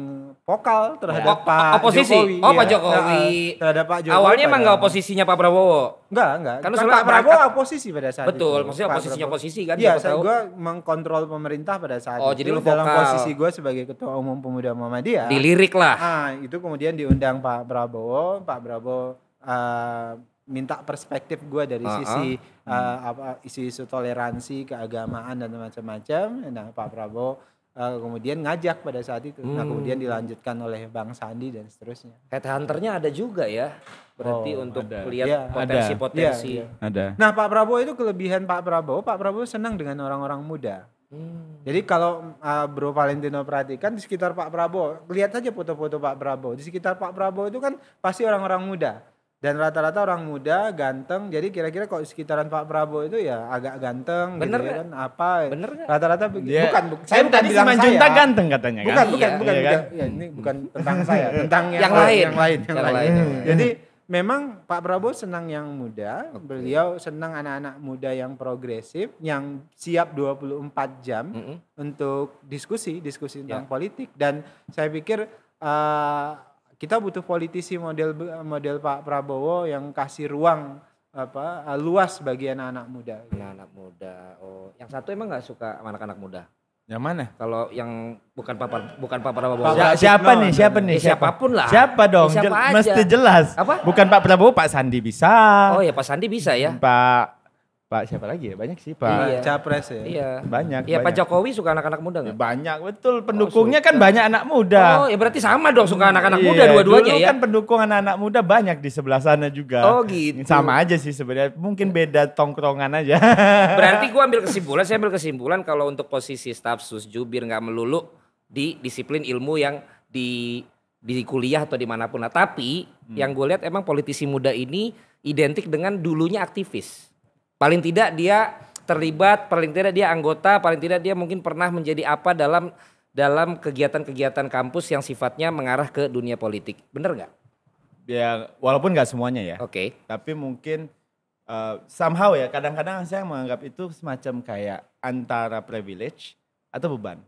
vokal terhadap ya. Pak oposisi. Jokowi. Oh ya. Pak Jokowi. Nah, terhadap Pak Jokowi. Awalnya emang gak oposisinya Pak Prabowo. Enggak enggak. Karena kan Pak Prabowo oposisi pada saat Betul, itu. Betul, maksudnya oposisinya oposisi kan. Iya, saya gue mengkontrol pemerintah pada saat oh, itu. jadi lu dalam posisi gue sebagai ketua umum pemuda Muhammadiyah. Dilirik lah. Nah itu kemudian diundang Pak Prabowo, Pak Prabowo uh, minta perspektif gue dari uh, sisi uh, apa isu-isu toleransi keagamaan dan macam-macam nah Pak Prabowo uh, kemudian ngajak pada saat itu nah, hmm. nah kemudian dilanjutkan oleh Bang Sandi dan seterusnya headhunternya ada juga ya berarti oh, untuk ada. melihat ya, potensi-potensi ya, ya. ada nah Pak Prabowo itu kelebihan Pak Prabowo Pak Prabowo senang dengan orang-orang muda Hmm. Jadi kalau uh, Bro Valentino perhatikan di sekitar Pak Prabowo, lihat saja foto-foto Pak Prabowo. Di sekitar Pak Prabowo itu kan pasti orang-orang muda dan rata-rata orang muda ganteng jadi kira-kira kok sekitaran Pak Prabowo itu ya agak ganteng gitu bener gitu ya kan apa bener rata-rata begitu bukan bu, saya bukan tadi bilang saya ganteng katanya kan bukan bukan iya, bukan, iya, bukan kan? ya, ini bukan tentang saya tentang yang, yang lain yang lain yang, yang lain, lain. Hmm. jadi memang Pak Prabowo senang yang muda okay. beliau senang anak-anak muda yang progresif yang siap 24 jam mm -hmm. untuk diskusi diskusi tentang yeah. politik dan saya pikir uh, kita butuh politisi model model Pak Prabowo yang kasih ruang apa eh, luas bagi anak-anak muda. Anak-anak muda. Oh, yang satu emang nggak suka anak-anak muda. Yang mana? Kalau yang bukan Papa bukan Pak Prabowo. Siapa, siapa nih? Siapa nih? Eh, siapa? siapapun lah. Siapa dong? Eh, siapa Mesti jelas. Apa? Bukan Pak Prabowo, Pak Sandi bisa. Oh ya Pak Sandi bisa ya. Pak Pak siapa lagi ya? Banyak sih Pak. Iya. Capres ya. Iya. Banyak. Iya Pak Jokowi suka anak-anak muda gak? banyak betul. Oh, Pendukungnya oh, kan banyak anak muda. Oh ya berarti sama dong suka anak-anak iya, muda dua-duanya ya. kan pendukung anak-anak muda banyak di sebelah sana juga. Oh gitu. Sama aja sih sebenarnya. Mungkin ya. beda tongkrongan aja. berarti gua ambil kesimpulan. Saya ambil kesimpulan kalau untuk posisi staf sus jubir gak melulu di disiplin ilmu yang di di kuliah atau dimanapun. Nah tapi hmm. yang gue lihat emang politisi muda ini identik dengan dulunya aktivis. Paling tidak dia terlibat, paling tidak dia anggota, paling tidak dia mungkin pernah menjadi apa dalam dalam kegiatan-kegiatan kampus yang sifatnya mengarah ke dunia politik. Bener nggak? Ya, walaupun nggak semuanya ya. Oke. Okay. Tapi mungkin uh, somehow ya, kadang-kadang saya menganggap itu semacam kayak antara privilege atau beban.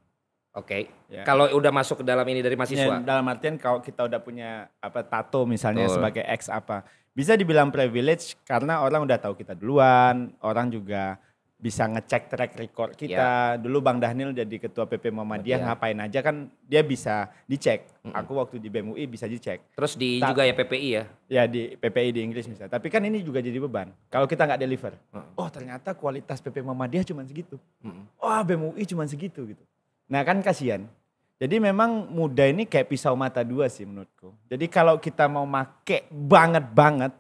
Oke. Okay. Ya. Kalau udah masuk ke dalam ini dari mahasiswa. Ya, dalam artian kalau kita udah punya apa tato misalnya Tuh. sebagai ex apa bisa dibilang privilege karena orang udah tahu kita duluan, orang juga bisa ngecek track record kita. Yeah. Dulu Bang Dahnil jadi ketua PP Muhammadiyah yeah. ngapain aja kan dia bisa dicek. Mm -hmm. Aku waktu di BMUI bisa dicek. Terus di Ta juga ya PPI ya? Ya di PPI di Inggris misalnya. Tapi kan ini juga jadi beban. Kalau kita nggak deliver. Mm -hmm. Oh ternyata kualitas PP Muhammadiyah cuma segitu. Mm -hmm. Oh BMUI cuma segitu gitu. Nah kan kasihan. Jadi memang muda ini kayak pisau mata dua sih menurutku. Jadi kalau kita mau make banget-banget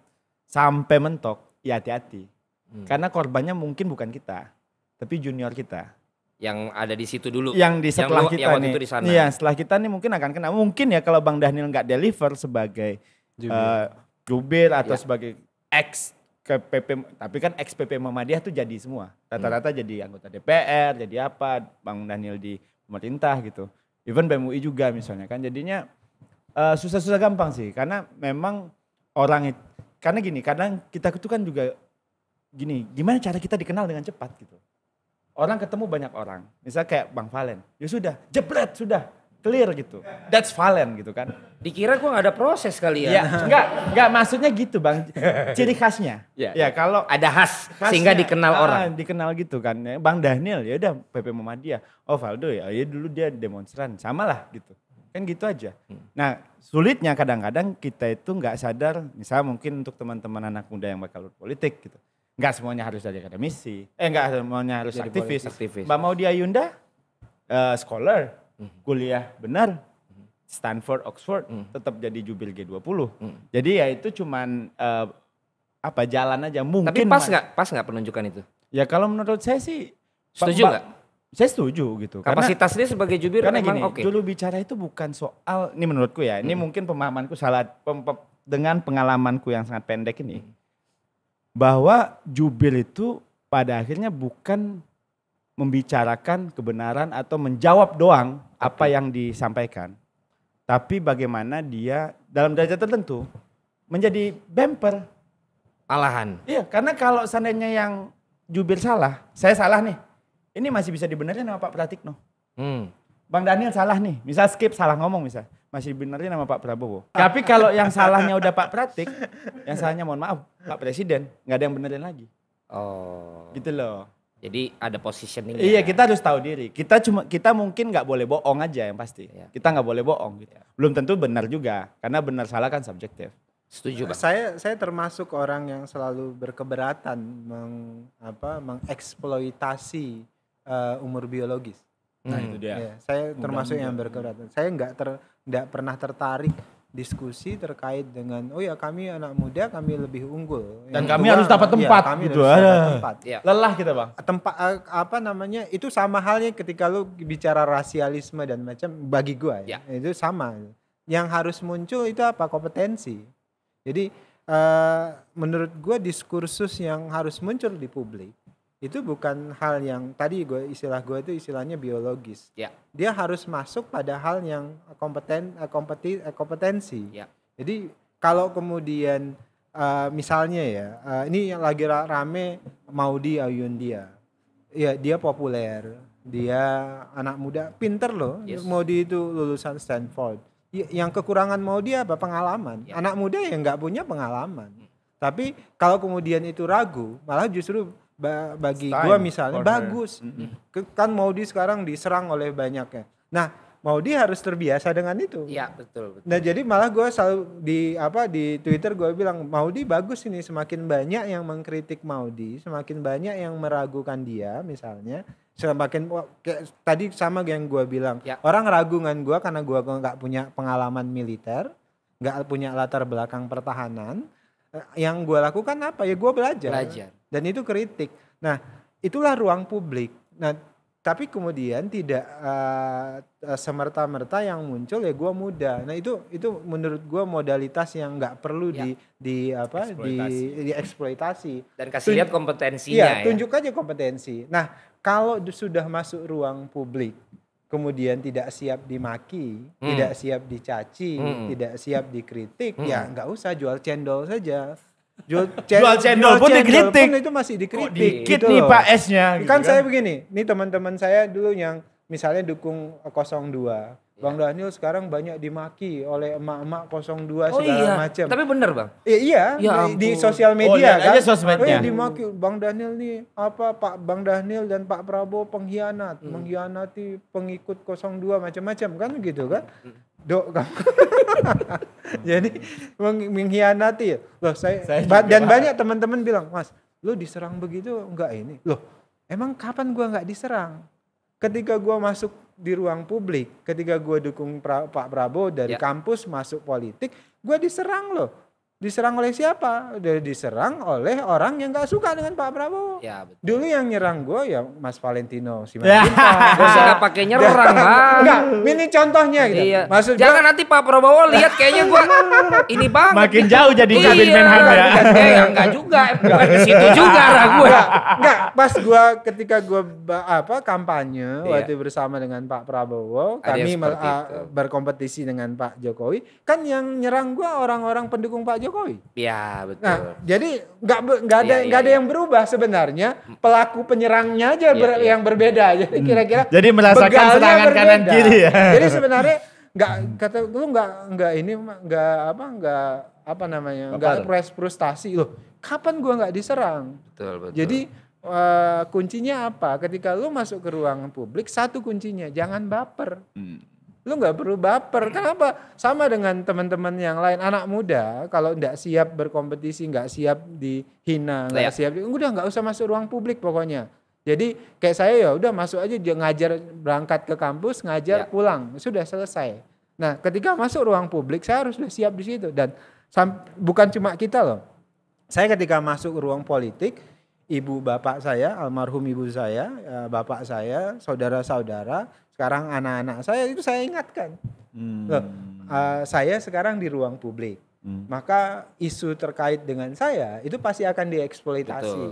sampai mentok, ya hati-hati. Hmm. Karena korbannya mungkin bukan kita, tapi junior kita. Yang ada di situ dulu. Yang di setelah yang kita yang nih. Itu di sana. Iya, setelah kita nih mungkin akan kena. Mungkin ya kalau Bang Daniel nggak deliver sebagai eh, jubir, uh, atau ya. sebagai ex ke PP tapi kan ex PP Muhammadiyah tuh jadi semua. Rata-rata hmm. jadi anggota DPR, jadi apa, Bang Daniel di pemerintah gitu. Even BMUI juga misalnya kan. Jadinya eh, susah-susah susah gampang sih. Karena memang orang itu, karena gini kadang kita itu kan juga gini gimana cara kita dikenal dengan cepat gitu. Orang ketemu banyak orang. Misal kayak Bang Valen. Ya sudah, jebret sudah clear gitu. That's Valen gitu kan. Dikira gue gak ada proses kali ya. ya enggak, enggak maksudnya gitu bang. Ciri khasnya. Ya, ya, ya kalau ada khas khasnya, sehingga dikenal ah, orang. Dikenal gitu kan. Ya, bang Daniel ya udah PP Muhammadiyah. Oh Valdo ya, ya dulu dia demonstran. Sama lah gitu. Kan gitu aja. Hmm. Nah sulitnya kadang-kadang kita itu gak sadar. Misalnya mungkin untuk teman-teman anak muda yang bakal politik gitu. Enggak semuanya harus jadi akademisi. Eh enggak semuanya harus jadi aktivis. aktivis. Mbak Maudia Yunda, uh, scholar Mhm. kuliah benar mhm. Stanford Oxford mhm. tetap jadi jubil G20 jadi ya itu cuman uh, apa jalan aja mungkin tapi pas nggak pas nggak penunjukan itu ya kalau menurut saya sih setuju nggak saya setuju gitu kapasitas karena, dia sebagai jubir karena gini okay. juru bicara itu bukan soal ini menurutku ya ini hmm. mungkin pemahamanku salah pem, pem, dengan pengalamanku yang sangat pendek ini hmm. bahwa jubir itu pada akhirnya bukan membicarakan kebenaran atau menjawab doang apa yang disampaikan. Tapi bagaimana dia dalam derajat tertentu menjadi bemper. Alahan. Iya, karena kalau seandainya yang jubir salah, saya salah nih. Ini masih bisa dibenerin sama Pak Pratikno. Hmm. Bang Daniel salah nih, misal skip salah ngomong misal. Masih dibenerin sama Pak Prabowo. Tapi kalau yang salahnya udah Pak Pratik, yang salahnya mohon maaf Pak Presiden, nggak ada yang benerin lagi. Oh. Gitu loh. Jadi ada positioning. Iya kita harus tahu diri. Kita cuma kita mungkin nggak boleh bohong aja yang pasti. Iya. Kita nggak boleh bohong. Gitu. Iya. Belum tentu benar juga karena benar salah kan subjektif. Setuju bang. Saya saya termasuk orang yang selalu berkeberatan meng apa mengeksploitasi uh, umur biologis. Nah hmm. itu dia. Ya, saya termasuk mudah. yang berkeberatan. Saya nggak ter nggak pernah tertarik diskusi terkait dengan oh ya kami anak muda kami lebih unggul dan yang kami harus dapat iya, tempat ya, kami gitu harus ya. dapat tempat ya. lelah kita bang tempat eh, apa namanya itu sama halnya ketika lu bicara rasialisme dan macam bagi gue ya, iya. itu sama yang harus muncul itu apa kompetensi jadi uh, menurut gue diskursus yang harus muncul di publik itu bukan hal yang tadi gue istilah gue itu istilahnya biologis. Yeah. Dia harus masuk pada hal yang kompeten eh, kompeti, eh, kompetensi. Yeah. Jadi kalau kemudian uh, misalnya ya uh, ini yang lagi rame Maudi Ayundia. Ya dia populer, dia anak muda, pinter loh. Yes. Maudi itu lulusan Stanford. Ya, yang kekurangan Maudi apa pengalaman? Yeah. Anak muda yang nggak punya pengalaman. Hmm. Tapi kalau kemudian itu ragu, malah justru ba bagi gue misalnya order. bagus. Mm -hmm. Kan Maudi sekarang diserang oleh banyaknya. Nah, Maudi harus terbiasa dengan itu. Iya, betul, betul. Nah, jadi malah gue selalu di apa di Twitter gue bilang Maudi bagus ini semakin banyak yang mengkritik Maudi, semakin banyak yang meragukan dia misalnya, semakin kayak, tadi sama yang gue bilang, ya. orang ragungan gue karena gue nggak punya pengalaman militer, nggak punya latar belakang pertahanan. Eh, yang gue lakukan apa? Ya gue belajar. Belajar dan itu kritik. Nah, itulah ruang publik. Nah, tapi kemudian tidak uh, semerta-merta yang muncul ya gue muda. Nah itu itu menurut gue modalitas yang nggak perlu ya. di di apa eksploitasi. di dieksploitasi. Dan kasih Tun lihat kompetensinya. Iya, ya. tunjuk aja kompetensi. Nah kalau sudah masuk ruang publik, kemudian tidak siap dimaki, hmm. tidak siap dicaci, hmm. tidak siap dikritik, ya hmm. ya nggak usah jual cendol saja. Jual, jual cendol pun dikritik. Pun itu masih dikritik. Oh, dikit gitu nih loh. Pak S-nya. Kan gitu kan, saya begini, ini teman-teman saya dulu yang misalnya dukung 02. Iya. Bang Daniel sekarang banyak dimaki oleh emak-emak 02 oh, segala iya. macam. Tapi benar bang? I iya, iya, ya, di, di sosial media oh, kan. sosmednya. Oh, iya, dimaki Bang Daniel nih apa Pak Bang Daniel dan Pak Prabowo pengkhianat, hmm. mengkhianati pengikut 02 macam-macam kan gitu kan. Hmm. Dok, Jadi meng mengkhianati ya. Loh, saya, saya ba dan banyak teman-teman bilang, "Mas, lu diserang begitu enggak ini?" Loh, emang kapan gua enggak diserang? Ketika gua masuk di ruang publik, ketika gua dukung pra Pak Prabowo dari ya. kampus masuk politik, gua diserang loh Diserang oleh siapa? Udah diserang oleh orang yang gak suka dengan Pak Prabowo. Ya, betul. Dulu yang nyerang gue ya Mas Valentino si Mas Gue suka pakai nyerang Gak. Enggak, ini contohnya gitu. Iya. Maksud Jangan gua, nanti Pak Prabowo lihat kayaknya gue ini banget. Makin gitu. jauh jadi Kabin iya, Menhan ya. enggak eh, ya, juga, eh, bukan ke situ juga lah gue. Enggak, pas gue ketika gue apa kampanye iya. waktu bersama dengan Pak Prabowo, kami ah, berkompetisi dengan Pak Jokowi, kan yang nyerang gue orang-orang pendukung Pak Jokowi Jokowi. Iya nah, betul. Nah, jadi nggak nggak ada iya, iya, nggak ya, ya, ada ya. yang berubah sebenarnya pelaku penyerangnya aja ya, ber, ya. yang berbeda. Jadi hmm. kira-kira hmm. jadi merasakan serangan berbeda. kanan kiri ya. Jadi sebenarnya nggak kata lu nggak nggak ini nggak apa nggak apa namanya nggak frustasi loh. Kapan gua nggak diserang? Betul betul. Jadi uh, kuncinya apa? Ketika lu masuk ke ruangan publik satu kuncinya jangan baper. Hmm Lu nggak perlu baper. Kenapa? Sama dengan teman-teman yang lain, anak muda kalau nggak siap berkompetisi, nggak siap dihina, nggak ya. siap, udah nggak usah masuk ruang publik pokoknya. Jadi kayak saya ya udah masuk aja dia ngajar berangkat ke kampus, ngajar ya. pulang, sudah selesai. Nah, ketika masuk ruang publik saya harus sudah siap di situ dan bukan cuma kita loh. Saya ketika masuk ruang politik, ibu bapak saya, almarhum ibu saya, eh, bapak saya, saudara-saudara, sekarang anak-anak saya itu saya ingatkan. Hmm. Loh, uh, saya sekarang di ruang publik. Hmm. Maka isu terkait dengan saya itu pasti akan dieksploitasi.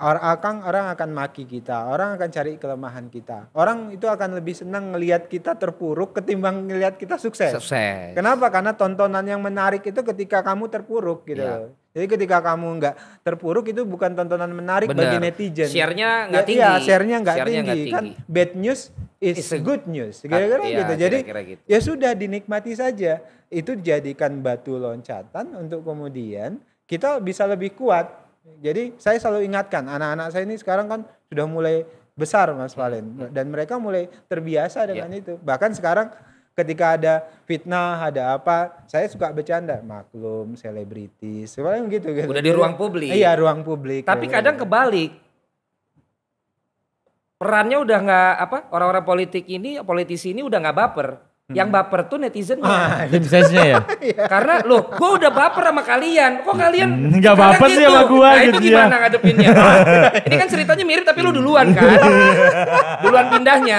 Orang akan orang akan maki kita, orang akan cari kelemahan kita. Orang itu akan lebih senang melihat kita terpuruk ketimbang melihat kita sukses. sukses. Kenapa? Karena tontonan yang menarik itu ketika kamu terpuruk gitu. Ya. Jadi ketika kamu nggak terpuruk itu bukan tontonan menarik Bener. bagi netizen. Share-nya ya, nggak ya, tinggi. Iya, share-nya nggak share tinggi. tinggi. Kan bad news is It's good news. Ah, kira-kira iya, gitu. Jadi kira -kira gitu. ya sudah dinikmati saja. Itu jadikan batu loncatan untuk kemudian kita bisa lebih kuat. Jadi saya selalu ingatkan anak-anak saya ini sekarang kan sudah mulai besar Mas hmm, Valen hmm. dan mereka mulai terbiasa dengan yeah. itu. Bahkan sekarang ketika ada fitnah, ada apa, saya suka bercanda. Maklum, selebriti sebenarnya gitu, gitu. Udah di ruang publik. Iya, ruang publik. Tapi kadang kebalik. Perannya udah nggak apa? Orang-orang politik ini, politisi ini udah nggak baper. Hmm. Yang baper tuh netizen ah, tim sesnya ya. ya? Karena lo, gue udah baper sama kalian. Kok kalian hmm, nggak baper gitu? sih sama gue nah, gitu itu ya. gimana ya. ngadepinnya? Nah, ini kan ceritanya mirip tapi lu duluan kan. duluan pindahnya.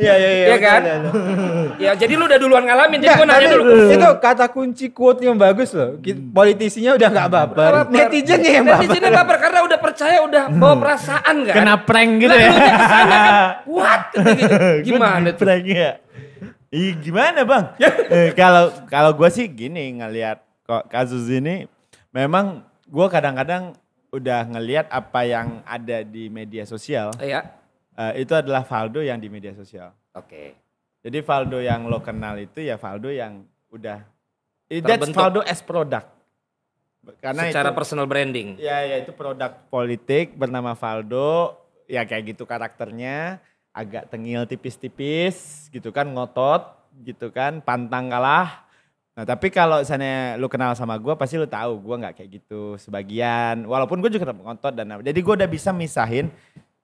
Iya iya iya. Iya kan? Ya, ya. ya jadi lu udah duluan ngalamin. Jadi gue nanya dulu. Itu kata kunci quote yang bagus loh. Hmm. Politisinya udah nggak baper. baper. Netizennya yang baper. Netizennya baper karena udah percaya udah hmm. bawa perasaan kan. Kena prank gitu ya. Kesana, kan? What? Gitu, gitu. Gimana tuh? Prank ya. Ih gimana bang? Eh, kalau kalau gue sih gini ngelihat kok kasus ini memang gue kadang-kadang udah ngelihat apa yang ada di media sosial. Oh, iya. Uh, itu adalah Valdo yang di media sosial. Oke. Okay. Jadi Valdo yang lo kenal itu ya Valdo yang udah eh, Terbentuk. That's Valdo as product. Karena secara itu, personal branding. Ya, ya itu produk politik bernama Valdo, ya kayak gitu karakternya agak tengil tipis-tipis gitu kan ngotot gitu kan pantang kalah Nah tapi kalau misalnya lu kenal sama gue pasti lu tahu gue nggak kayak gitu sebagian. Walaupun gue juga ngotot dan apa. Jadi gue udah bisa misahin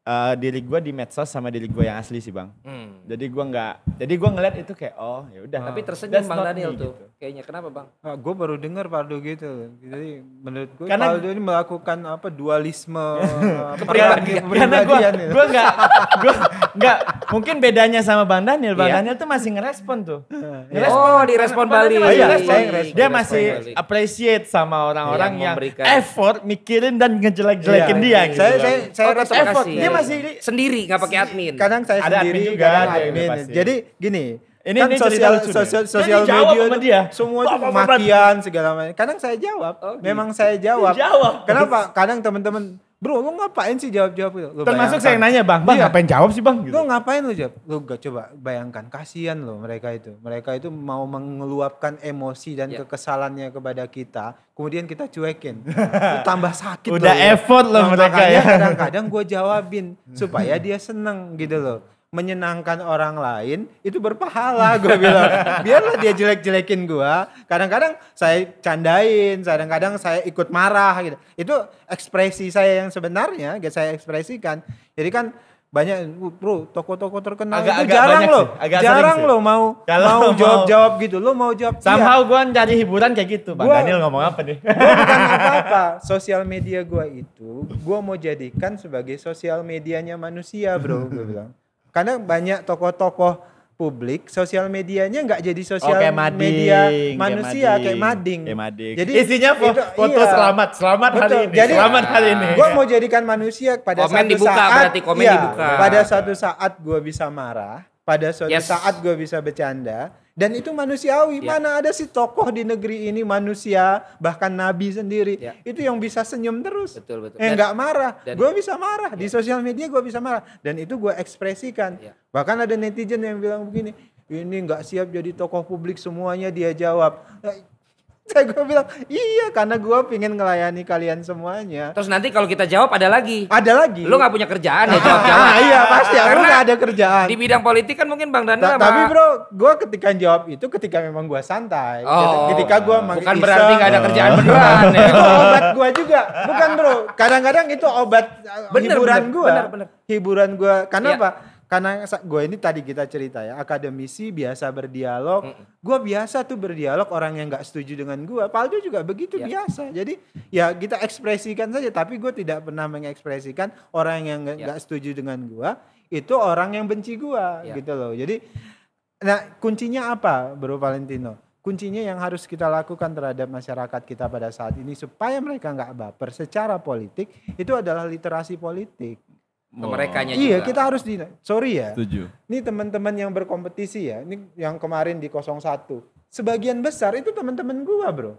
uh, diri gue di medsos sama diri gue yang asli sih bang. Hmm. Jadi gue nggak. Jadi gue ngeliat itu kayak oh ya udah. Tapi tersenyum bang Daniel tuh. Gitu kayaknya kenapa bang? Nah, gue baru dengar Faldo gitu jadi menurut gue karena Faldo ini melakukan apa dualisme kepribadian, karena gue gitu. gue nggak gue nggak mungkin bedanya sama bang Daniel bang iya. Daniel tuh masih ngerespon tuh iya. ngerespon, oh direspon balik oh, iya, saya iya. dia masih balik. appreciate sama orang-orang yang, yang effort mikirin dan ngejelek-jelekin iya, dia gitu saya saya saya oh, effort dia masih sendiri nggak pakai admin kadang saya ada sendiri admin kan, juga, admin jadi gini ini kan ini sosial sosial, sosial, sosial media sama dia. semua itu makian segala macam. Kadang saya jawab, oh, gitu. memang saya jawab. Jawab. Kenapa? Kadang teman-teman Bro, lu ngapain sih jawab-jawab itu? Lu Termasuk bayangkan. saya nanya, Bang, Bang iya. ngapain jawab sih, Bang? Gitu. Lu ngapain lu jawab? Lu gak coba bayangkan, kasihan lo, mereka itu. Mereka itu mau mengeluapkan emosi dan yeah. kekesalannya kepada kita, kemudian kita cuekin. lu tambah sakit Udah loh, iya. effort lo, mereka ya. Kadang-kadang gue jawabin supaya hmm. dia seneng gitu loh menyenangkan orang lain itu berpahala gue bilang biarlah dia jelek-jelekin gue kadang-kadang saya candain kadang-kadang saya ikut marah gitu itu ekspresi saya yang sebenarnya gitu, saya ekspresikan jadi kan banyak uh, bro toko-toko terkenal agak, itu agak jarang loh jarang loh mau Kalau mau jawab-jawab gitu lo mau jawab somehow iya. gue cari hiburan kayak gitu bang gua, Daniel ngomong apa nih bukan apa-apa sosial media gue itu gue mau jadikan sebagai sosial medianya manusia bro gue bilang karena banyak tokoh-tokoh publik sosial medianya nggak jadi sosial oh, mading, media manusia kayak mading. kayak mading. Jadi isinya foto, itu, foto iya. selamat, selamat Betul. hari ini, jadi, selamat hari ini. Gue mau jadikan manusia pada komen satu dibuka, saat, berarti komen iya, dibuka. Pada suatu saat gue bisa marah, pada suatu yes. saat gue bisa bercanda, dan itu manusiawi. Yeah. Mana ada sih tokoh di negeri ini manusia bahkan nabi sendiri yeah. itu yang bisa senyum terus. Betul betul. Eh nggak marah. Gue bisa marah yeah. di ya. sosial media gue bisa marah dan itu gue ekspresikan. Yeah. Bahkan ada netizen yang bilang begini, ini nggak siap jadi tokoh publik semuanya dia jawab. Eh, Saya gue bilang, iya karena gue pingin ngelayani kalian semuanya. Terus nanti kalau kita jawab ada lagi. Ada lagi. Lu gak punya kerjaan ya jawab-jawab. Ah, iya pasti, aku gak ada kerjaan. Di bidang politik kan mungkin Bang Daniel Ta Tapi bro, gue ketika jawab itu ketika memang gue santai. Oh, ketika gue uh, Bukan isa, berarti gak ada kerjaan beneran ya. itu obat gue juga. Bukan bro, kadang-kadang itu obat eh, bener, hiburan gue. Hiburan gue, karena ya. apa? karena gue ini tadi kita cerita ya akademisi biasa berdialog mm. gue biasa tuh berdialog orang yang nggak setuju dengan gue Paldo juga begitu yeah. biasa jadi ya kita ekspresikan saja tapi gue tidak pernah mengekspresikan orang yang nggak yeah. setuju dengan gue itu orang yang benci gue yeah. gitu loh jadi nah kuncinya apa Bro Valentino kuncinya yang harus kita lakukan terhadap masyarakat kita pada saat ini supaya mereka nggak baper secara politik itu adalah literasi politik ke mereka iya, juga. Iya, kita harus di sorry ya. Setuju. Ini teman-teman yang berkompetisi ya. Ini yang kemarin di 01. Sebagian besar itu teman-teman gua, Bro.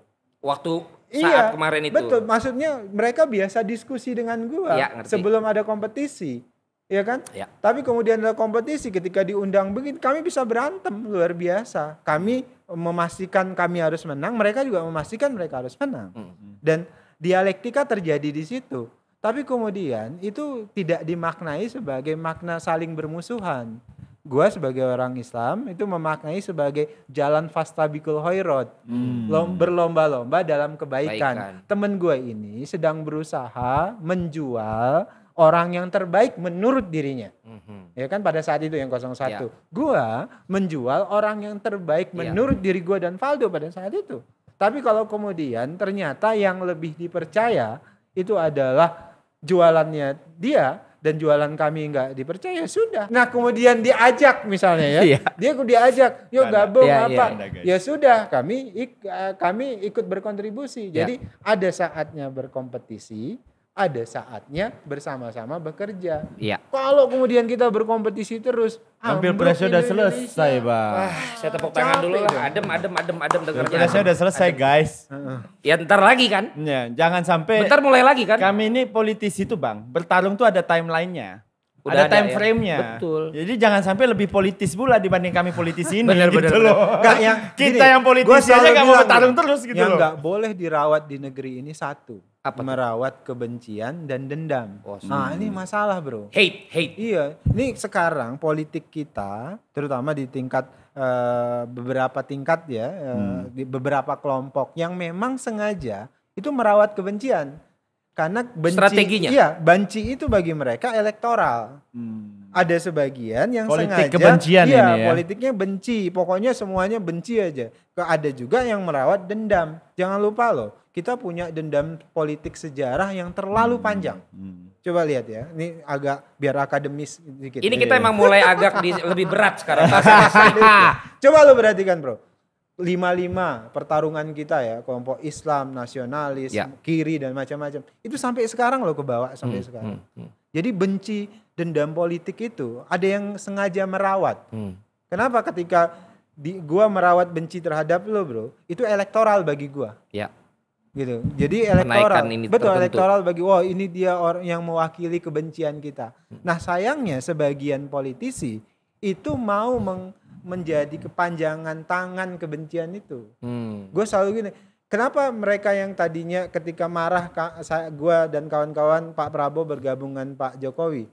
Waktu iya, saat iya, kemarin itu. Betul, maksudnya mereka biasa diskusi dengan gua ya, ngerti. sebelum ada kompetisi. Ya kan? Iya kan? Ya. Tapi kemudian ada kompetisi ketika diundang begini kami bisa berantem luar biasa. Kami memastikan kami harus menang, mereka juga memastikan mereka harus menang. Hmm. Dan dialektika terjadi di situ tapi kemudian itu tidak dimaknai sebagai makna saling bermusuhan. Gua sebagai orang Islam itu memaknai sebagai jalan fastabikul hoirot. Hmm. Berlomba-lomba dalam kebaikan. Baikan. Temen gue ini sedang berusaha menjual orang yang terbaik menurut dirinya. Mm-hmm. Ya kan pada saat itu yang 01. Yeah. Gua menjual orang yang terbaik yeah. menurut diri gua dan Faldo pada saat itu. Tapi kalau kemudian ternyata yang lebih dipercaya itu adalah jualannya dia dan jualan kami nggak dipercaya ya sudah. Nah kemudian diajak misalnya ya, iya. dia aku diajak, yuk gabung ya, apa? Ya. ya sudah kami ik, eh, kami ikut berkontribusi. Iya. Jadi ya. ada saatnya berkompetisi, ada saatnya bersama-sama bekerja. Iya. Kalau kemudian kita berkompetisi terus, hampir beres sudah selesai, Bang. Ah, saya tepuk tangan dulu lah. Adem, adem, adem, adem dengarnya. Presnya sudah selesai, adem. guys. Ya ntar lagi kan? Ya, jangan sampai. Ntar mulai lagi kan? Kami ini politisi tuh, Bang. Bertarung tuh ada timelinenya. Udah ada, ya. time frame-nya. Betul. Jadi jangan sampai lebih politis pula dibanding kami politis ini bener, gitu bener, loh. yang kita gini, yang politis aja enggak mau bertarung gitu. terus gitu yang loh. Yang enggak boleh dirawat di negeri ini satu. Apa merawat kebencian dan dendam. Oh, nah, ini masalah, Bro. Hate, hate. Iya. Ini sekarang politik kita terutama di tingkat uh, beberapa tingkat ya, uh, di beberapa kelompok yang memang sengaja itu merawat kebencian karena benci strateginya iya banci itu bagi mereka elektoral hmm. ada sebagian yang politik sengaja kebencian iya ini ya. politiknya benci pokoknya semuanya benci aja ada juga yang merawat dendam jangan lupa loh kita punya dendam politik sejarah yang terlalu hmm. panjang hmm. coba lihat ya ini agak biar akademis dikit ini iya, kita iya. emang mulai agak di, lebih berat sekarang coba lo perhatikan bro lima-lima pertarungan kita ya kelompok Islam nasionalis ya. kiri dan macam-macam itu sampai sekarang loh kebawa sampai hmm, sekarang hmm, hmm. jadi benci dendam politik itu ada yang sengaja merawat hmm. kenapa ketika di gua merawat benci terhadap lo bro itu elektoral bagi gua ya gitu jadi elektoral ini betul tertentu. elektoral bagi wah wow, ini dia orang yang mewakili kebencian kita hmm. nah sayangnya sebagian politisi itu mau meng menjadi kepanjangan tangan kebencian itu. Hmm. Gue selalu gini, kenapa mereka yang tadinya ketika marah gue dan kawan-kawan Pak Prabowo bergabungan Pak Jokowi,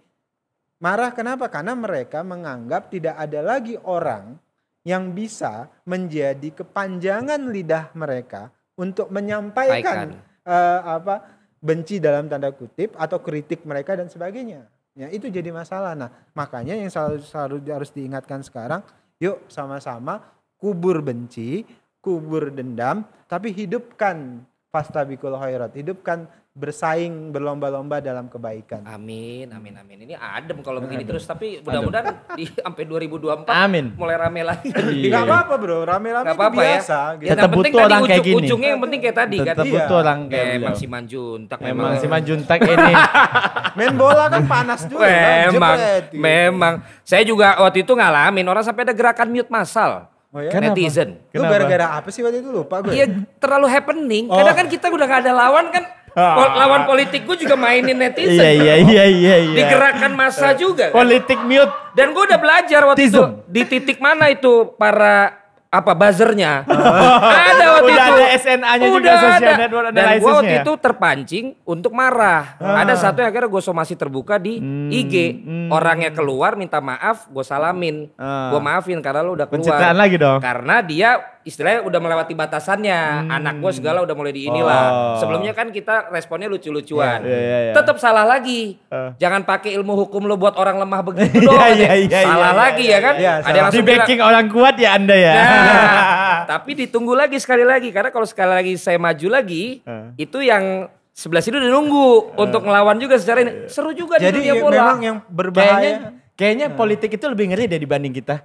marah kenapa? Karena mereka menganggap tidak ada lagi orang yang bisa menjadi kepanjangan lidah mereka untuk menyampaikan uh, apa benci dalam tanda kutip atau kritik mereka dan sebagainya. Ya, itu jadi masalah. Nah, makanya yang selalu, selalu harus diingatkan sekarang Yuk sama-sama kubur benci, kubur dendam, tapi hidupkan fastabikul khairat. Hidupkan bersaing berlomba-lomba dalam kebaikan. Amin, hmm. amin, amin. Ini adem kalau begini amin. terus, tapi mudah-mudahan di sampai 2024 amin. mulai rame lagi. Iya. iya. Gak apa-apa bro, rame-rame apa -apa ya. biasa. Ya. Gitu. Tetap butuh orang kayak gini. Ujungnya yang penting kayak tadi Tetap kan. butuh orang kayak gini. Emang si Manjuntak. Memang si Manjuntak ini. Main bola kan panas juga. Kan? Memang, gitu. memang. Saya juga waktu itu ngalamin orang sampai ada gerakan mute massal. Oh ya? Netizen. Kenapa? Lu gara-gara apa sih waktu itu lupa gue? Iya terlalu happening. Oh. Karena kan kita udah gak ada lawan kan Pol lawan politik gue juga mainin netizen. Iya, iya iya iya iya. Digerakkan masa eh, juga. Kan? Politik mute. Dan gue udah belajar waktu Tism. itu di titik mana itu para apa buzzernya ada waktu udah itu ada SNA-nya juga social ada. network dan gue waktu itu terpancing untuk marah ah. ada satu yang akhirnya gue somasi terbuka di hmm, IG hmm. orangnya keluar minta maaf gue salamin ah. gue maafin karena lo udah keluar pencitraan lagi dong karena dia istilahnya udah melewati batasannya. Hmm. Anak gue segala udah mulai di inilah. Oh. Sebelumnya kan kita responnya lucu-lucuan. Yeah, yeah, yeah, yeah. Tetap salah lagi. Uh. Jangan pakai ilmu hukum lo buat orang lemah begitu iya, dong. yeah, yeah, yeah, salah yeah, lagi yeah, ya kan? Yeah, Ada langsung di backing orang kuat ya Anda ya. Nah, tapi ditunggu lagi sekali lagi karena kalau sekali lagi saya maju lagi uh. itu yang sebelah sini udah nunggu uh. untuk ngelawan juga secara ini. Iya. Seru juga Jadi di dunia ya bola. memang yang berbahaya. Kayaknya, kayaknya uh. politik itu lebih ngeri dari dibanding kita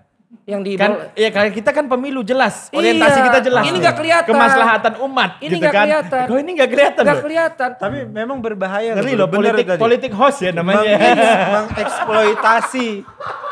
yang di kan ya karena kita kan pemilu jelas iya. orientasi iya, kita jelas ini nggak kelihatan kemaslahatan umat ini gitu nggak gitu kan. kelihatan ini nggak kelihatan nggak kelihatan tapi memang berbahaya Ngeri loh, politik tadi. politik host ya namanya mengeksploitasi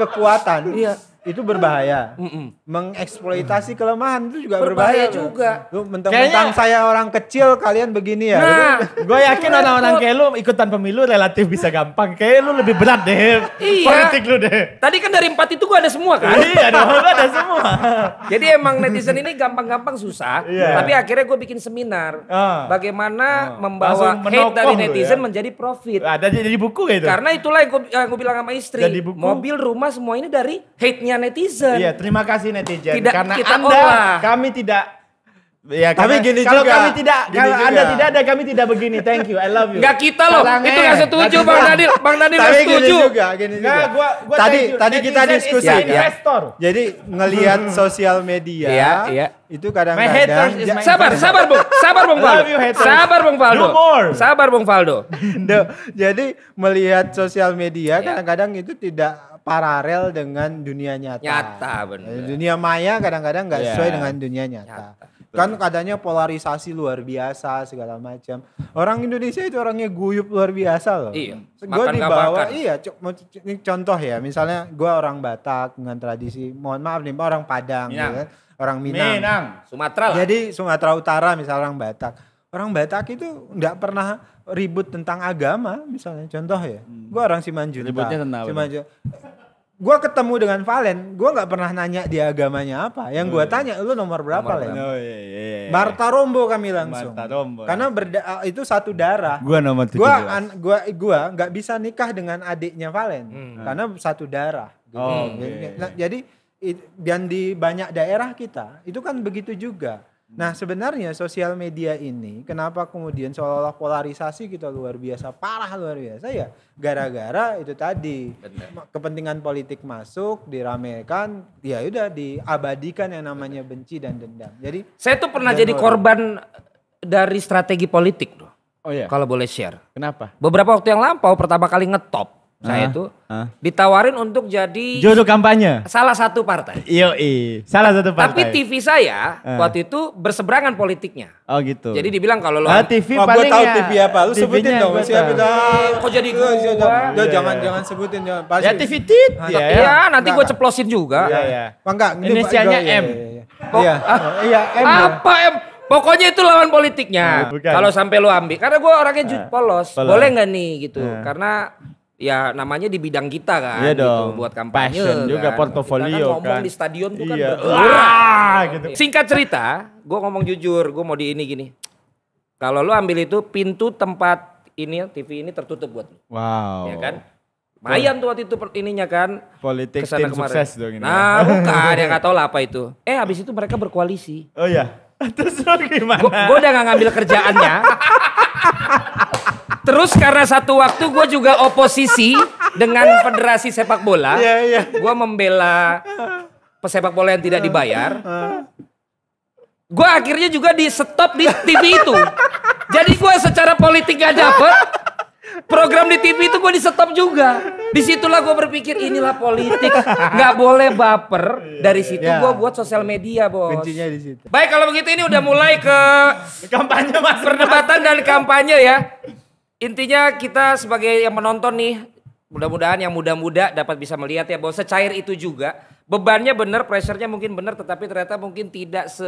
kekuatan iya. itu berbahaya mm -mm mengeksploitasi kelemahan itu juga berbahaya, berbahaya juga. Lu mentang-mentang saya orang kecil kalian begini ya. Nah, gue yakin orang-orang kayak lu ikutan pemilu relatif bisa gampang. Kayak lu lebih berat deh. Iya. Politik lu deh. Tadi kan dari empat itu gue ada semua kan? iya dong, ada semua. Jadi emang netizen ini gampang-gampang susah. Yeah. Tapi akhirnya gue bikin seminar. Uh. Bagaimana uh. membawa hate dari ya. netizen ya? menjadi profit. Ada ah, jadi buku gitu. Karena itulah yang gue bilang sama istri. Jadi buku. Mobil, rumah semua ini dari hate-nya netizen. Iya, terima kasih netizen tidak karena kita Anda olah. kami tidak Ya, kami gini kalau juga. kami tidak gini kalau juga. Anda tidak ada kami tidak begini. Thank you. I love you. Enggak kita loh. Kalangan. Itu enggak setuju Bang Nadil. Bang Nadil enggak setuju. Gini juga, gini juga. Nah, gua, gua tadi tadi kita diskusi ya, ya, investor. Ya. Jadi ngelihat hmm. sosial media ya, ya. itu kadang-kadang ja sabar, sabar Bung. Sabar Bung Faldo. Sabar Bung Faldo. No Sabar Bung Faldo. jadi melihat sosial media iya. kadang-kadang itu tidak paralel dengan dunia nyata. Nyata benar. Dunia maya kadang-kadang nggak -kadang iya. sesuai yeah. dengan dunia nyata. nyata kan katanya polarisasi luar biasa segala macam orang Indonesia itu orangnya guyup luar biasa loh iya gue dibawa iya contoh ya misalnya gue orang Batak dengan tradisi mohon maaf nih orang Padang Minang. Gitu kan? orang Minang, Minang. Sumatera jadi Sumatera Utara misalnya orang Batak orang Batak itu nggak pernah ribut tentang agama misalnya contoh ya hmm. gue orang Simanjuntak ributnya tentang Simanjunta gue ketemu dengan Valen gue nggak pernah nanya dia agamanya apa yang gue oh, iya. tanya lu nomor berapa lah Len oh, iya, iya, iya. iya. Rombo kami langsung Marta Rombo karena berda eh, itu satu darah gue nomor gue gue gue nggak bisa nikah dengan adiknya Valen hmm. hmm. karena satu darah gitu. hmm. okay. nah, iya. jadi dan di banyak daerah kita itu kan begitu juga Nah sebenarnya sosial media ini kenapa kemudian seolah-olah polarisasi kita luar biasa parah luar biasa ya gara-gara itu tadi Bener. kepentingan politik masuk diramekan ya udah diabadikan yang namanya benci dan dendam. Jadi saya tuh pernah jadi korban dari strategi politik loh. Oh iya. Kalau boleh share. Kenapa? Beberapa waktu yang lampau pertama kali ngetop saya itu ah, uh, uh. Ah. ditawarin untuk jadi jodoh kampanye salah satu partai. Iya, salah satu partai. Tapi TV saya uh. waktu itu berseberangan politiknya. Oh gitu. Jadi dibilang kalau lo nah, TV oh, paling tahu ya, TV apa, lu sebutin dong. Siapa tahu? Kok jadi gue? Iya, iya, jangan jangan, iya. jangan sebutin jangan. Ya, Pasti. Ya TV tit. Iya, ya, nanti gue ceplosin juga. Iya, iya. Enggak, inisialnya M. Iya. Oh, iya, M. Apa M? Pokoknya itu lawan politiknya. Kalau sampai lu ambil, karena gue orangnya polos, polos. boleh nggak nih gitu? Karena ya namanya di bidang kita kan iya gitu, buat kampanye Passion kan. juga portofolio kan ngomong kan. di stadion tuh kan iya. kan Wah, iya. gitu. singkat cerita gue ngomong jujur gue mau di ini gini kalau lo ambil itu pintu tempat ini TV ini tertutup buat lo wow ya kan Mayan tuh waktu itu ininya kan. Politik tim sukses dong ini. Nah bukan, yang gak tau lah apa itu. Eh abis itu mereka berkoalisi. Oh iya. Terus gimana? Gue udah gak ngambil kerjaannya. Terus karena satu waktu gue juga oposisi dengan federasi sepak bola. Iya, iya. Gue membela pesepak bola yang tidak dibayar. Gue akhirnya juga di stop di TV itu. Jadi gue secara politik gak dapet. Program di TV itu gue di stop juga. Disitulah gue berpikir inilah politik. Gak boleh baper. Iya, iya, Dari situ iya. gue buat sosial media bos. Kuncinya di situ. Baik kalau begitu ini udah mulai ke... Kampanye mas. Perdebatan dan kampanye ya. Intinya kita sebagai yang menonton nih, mudah-mudahan yang muda-muda dapat bisa melihat ya bahwa secair itu juga. Bebannya benar, pressure-nya mungkin benar tetapi ternyata mungkin tidak se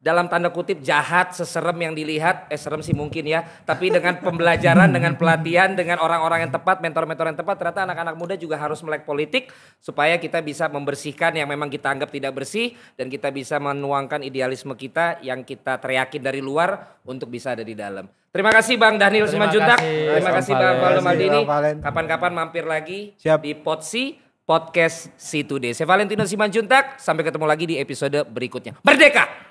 dalam tanda kutip jahat seserem yang dilihat eh serem sih mungkin ya tapi dengan pembelajaran dengan pelatihan dengan orang-orang yang tepat mentor-mentor yang tepat ternyata anak-anak muda juga harus melek politik supaya kita bisa membersihkan yang memang kita anggap tidak bersih dan kita bisa menuangkan idealisme kita yang kita teriakin dari luar untuk bisa ada di dalam terima kasih Bang Daniel Simanjuntak terima, terima kasih Bang Valdo Maldini kapan-kapan mampir lagi Siap. di Potsi podcast C2D. Saya Valentino Simanjuntak, sampai ketemu lagi di episode berikutnya. Merdeka!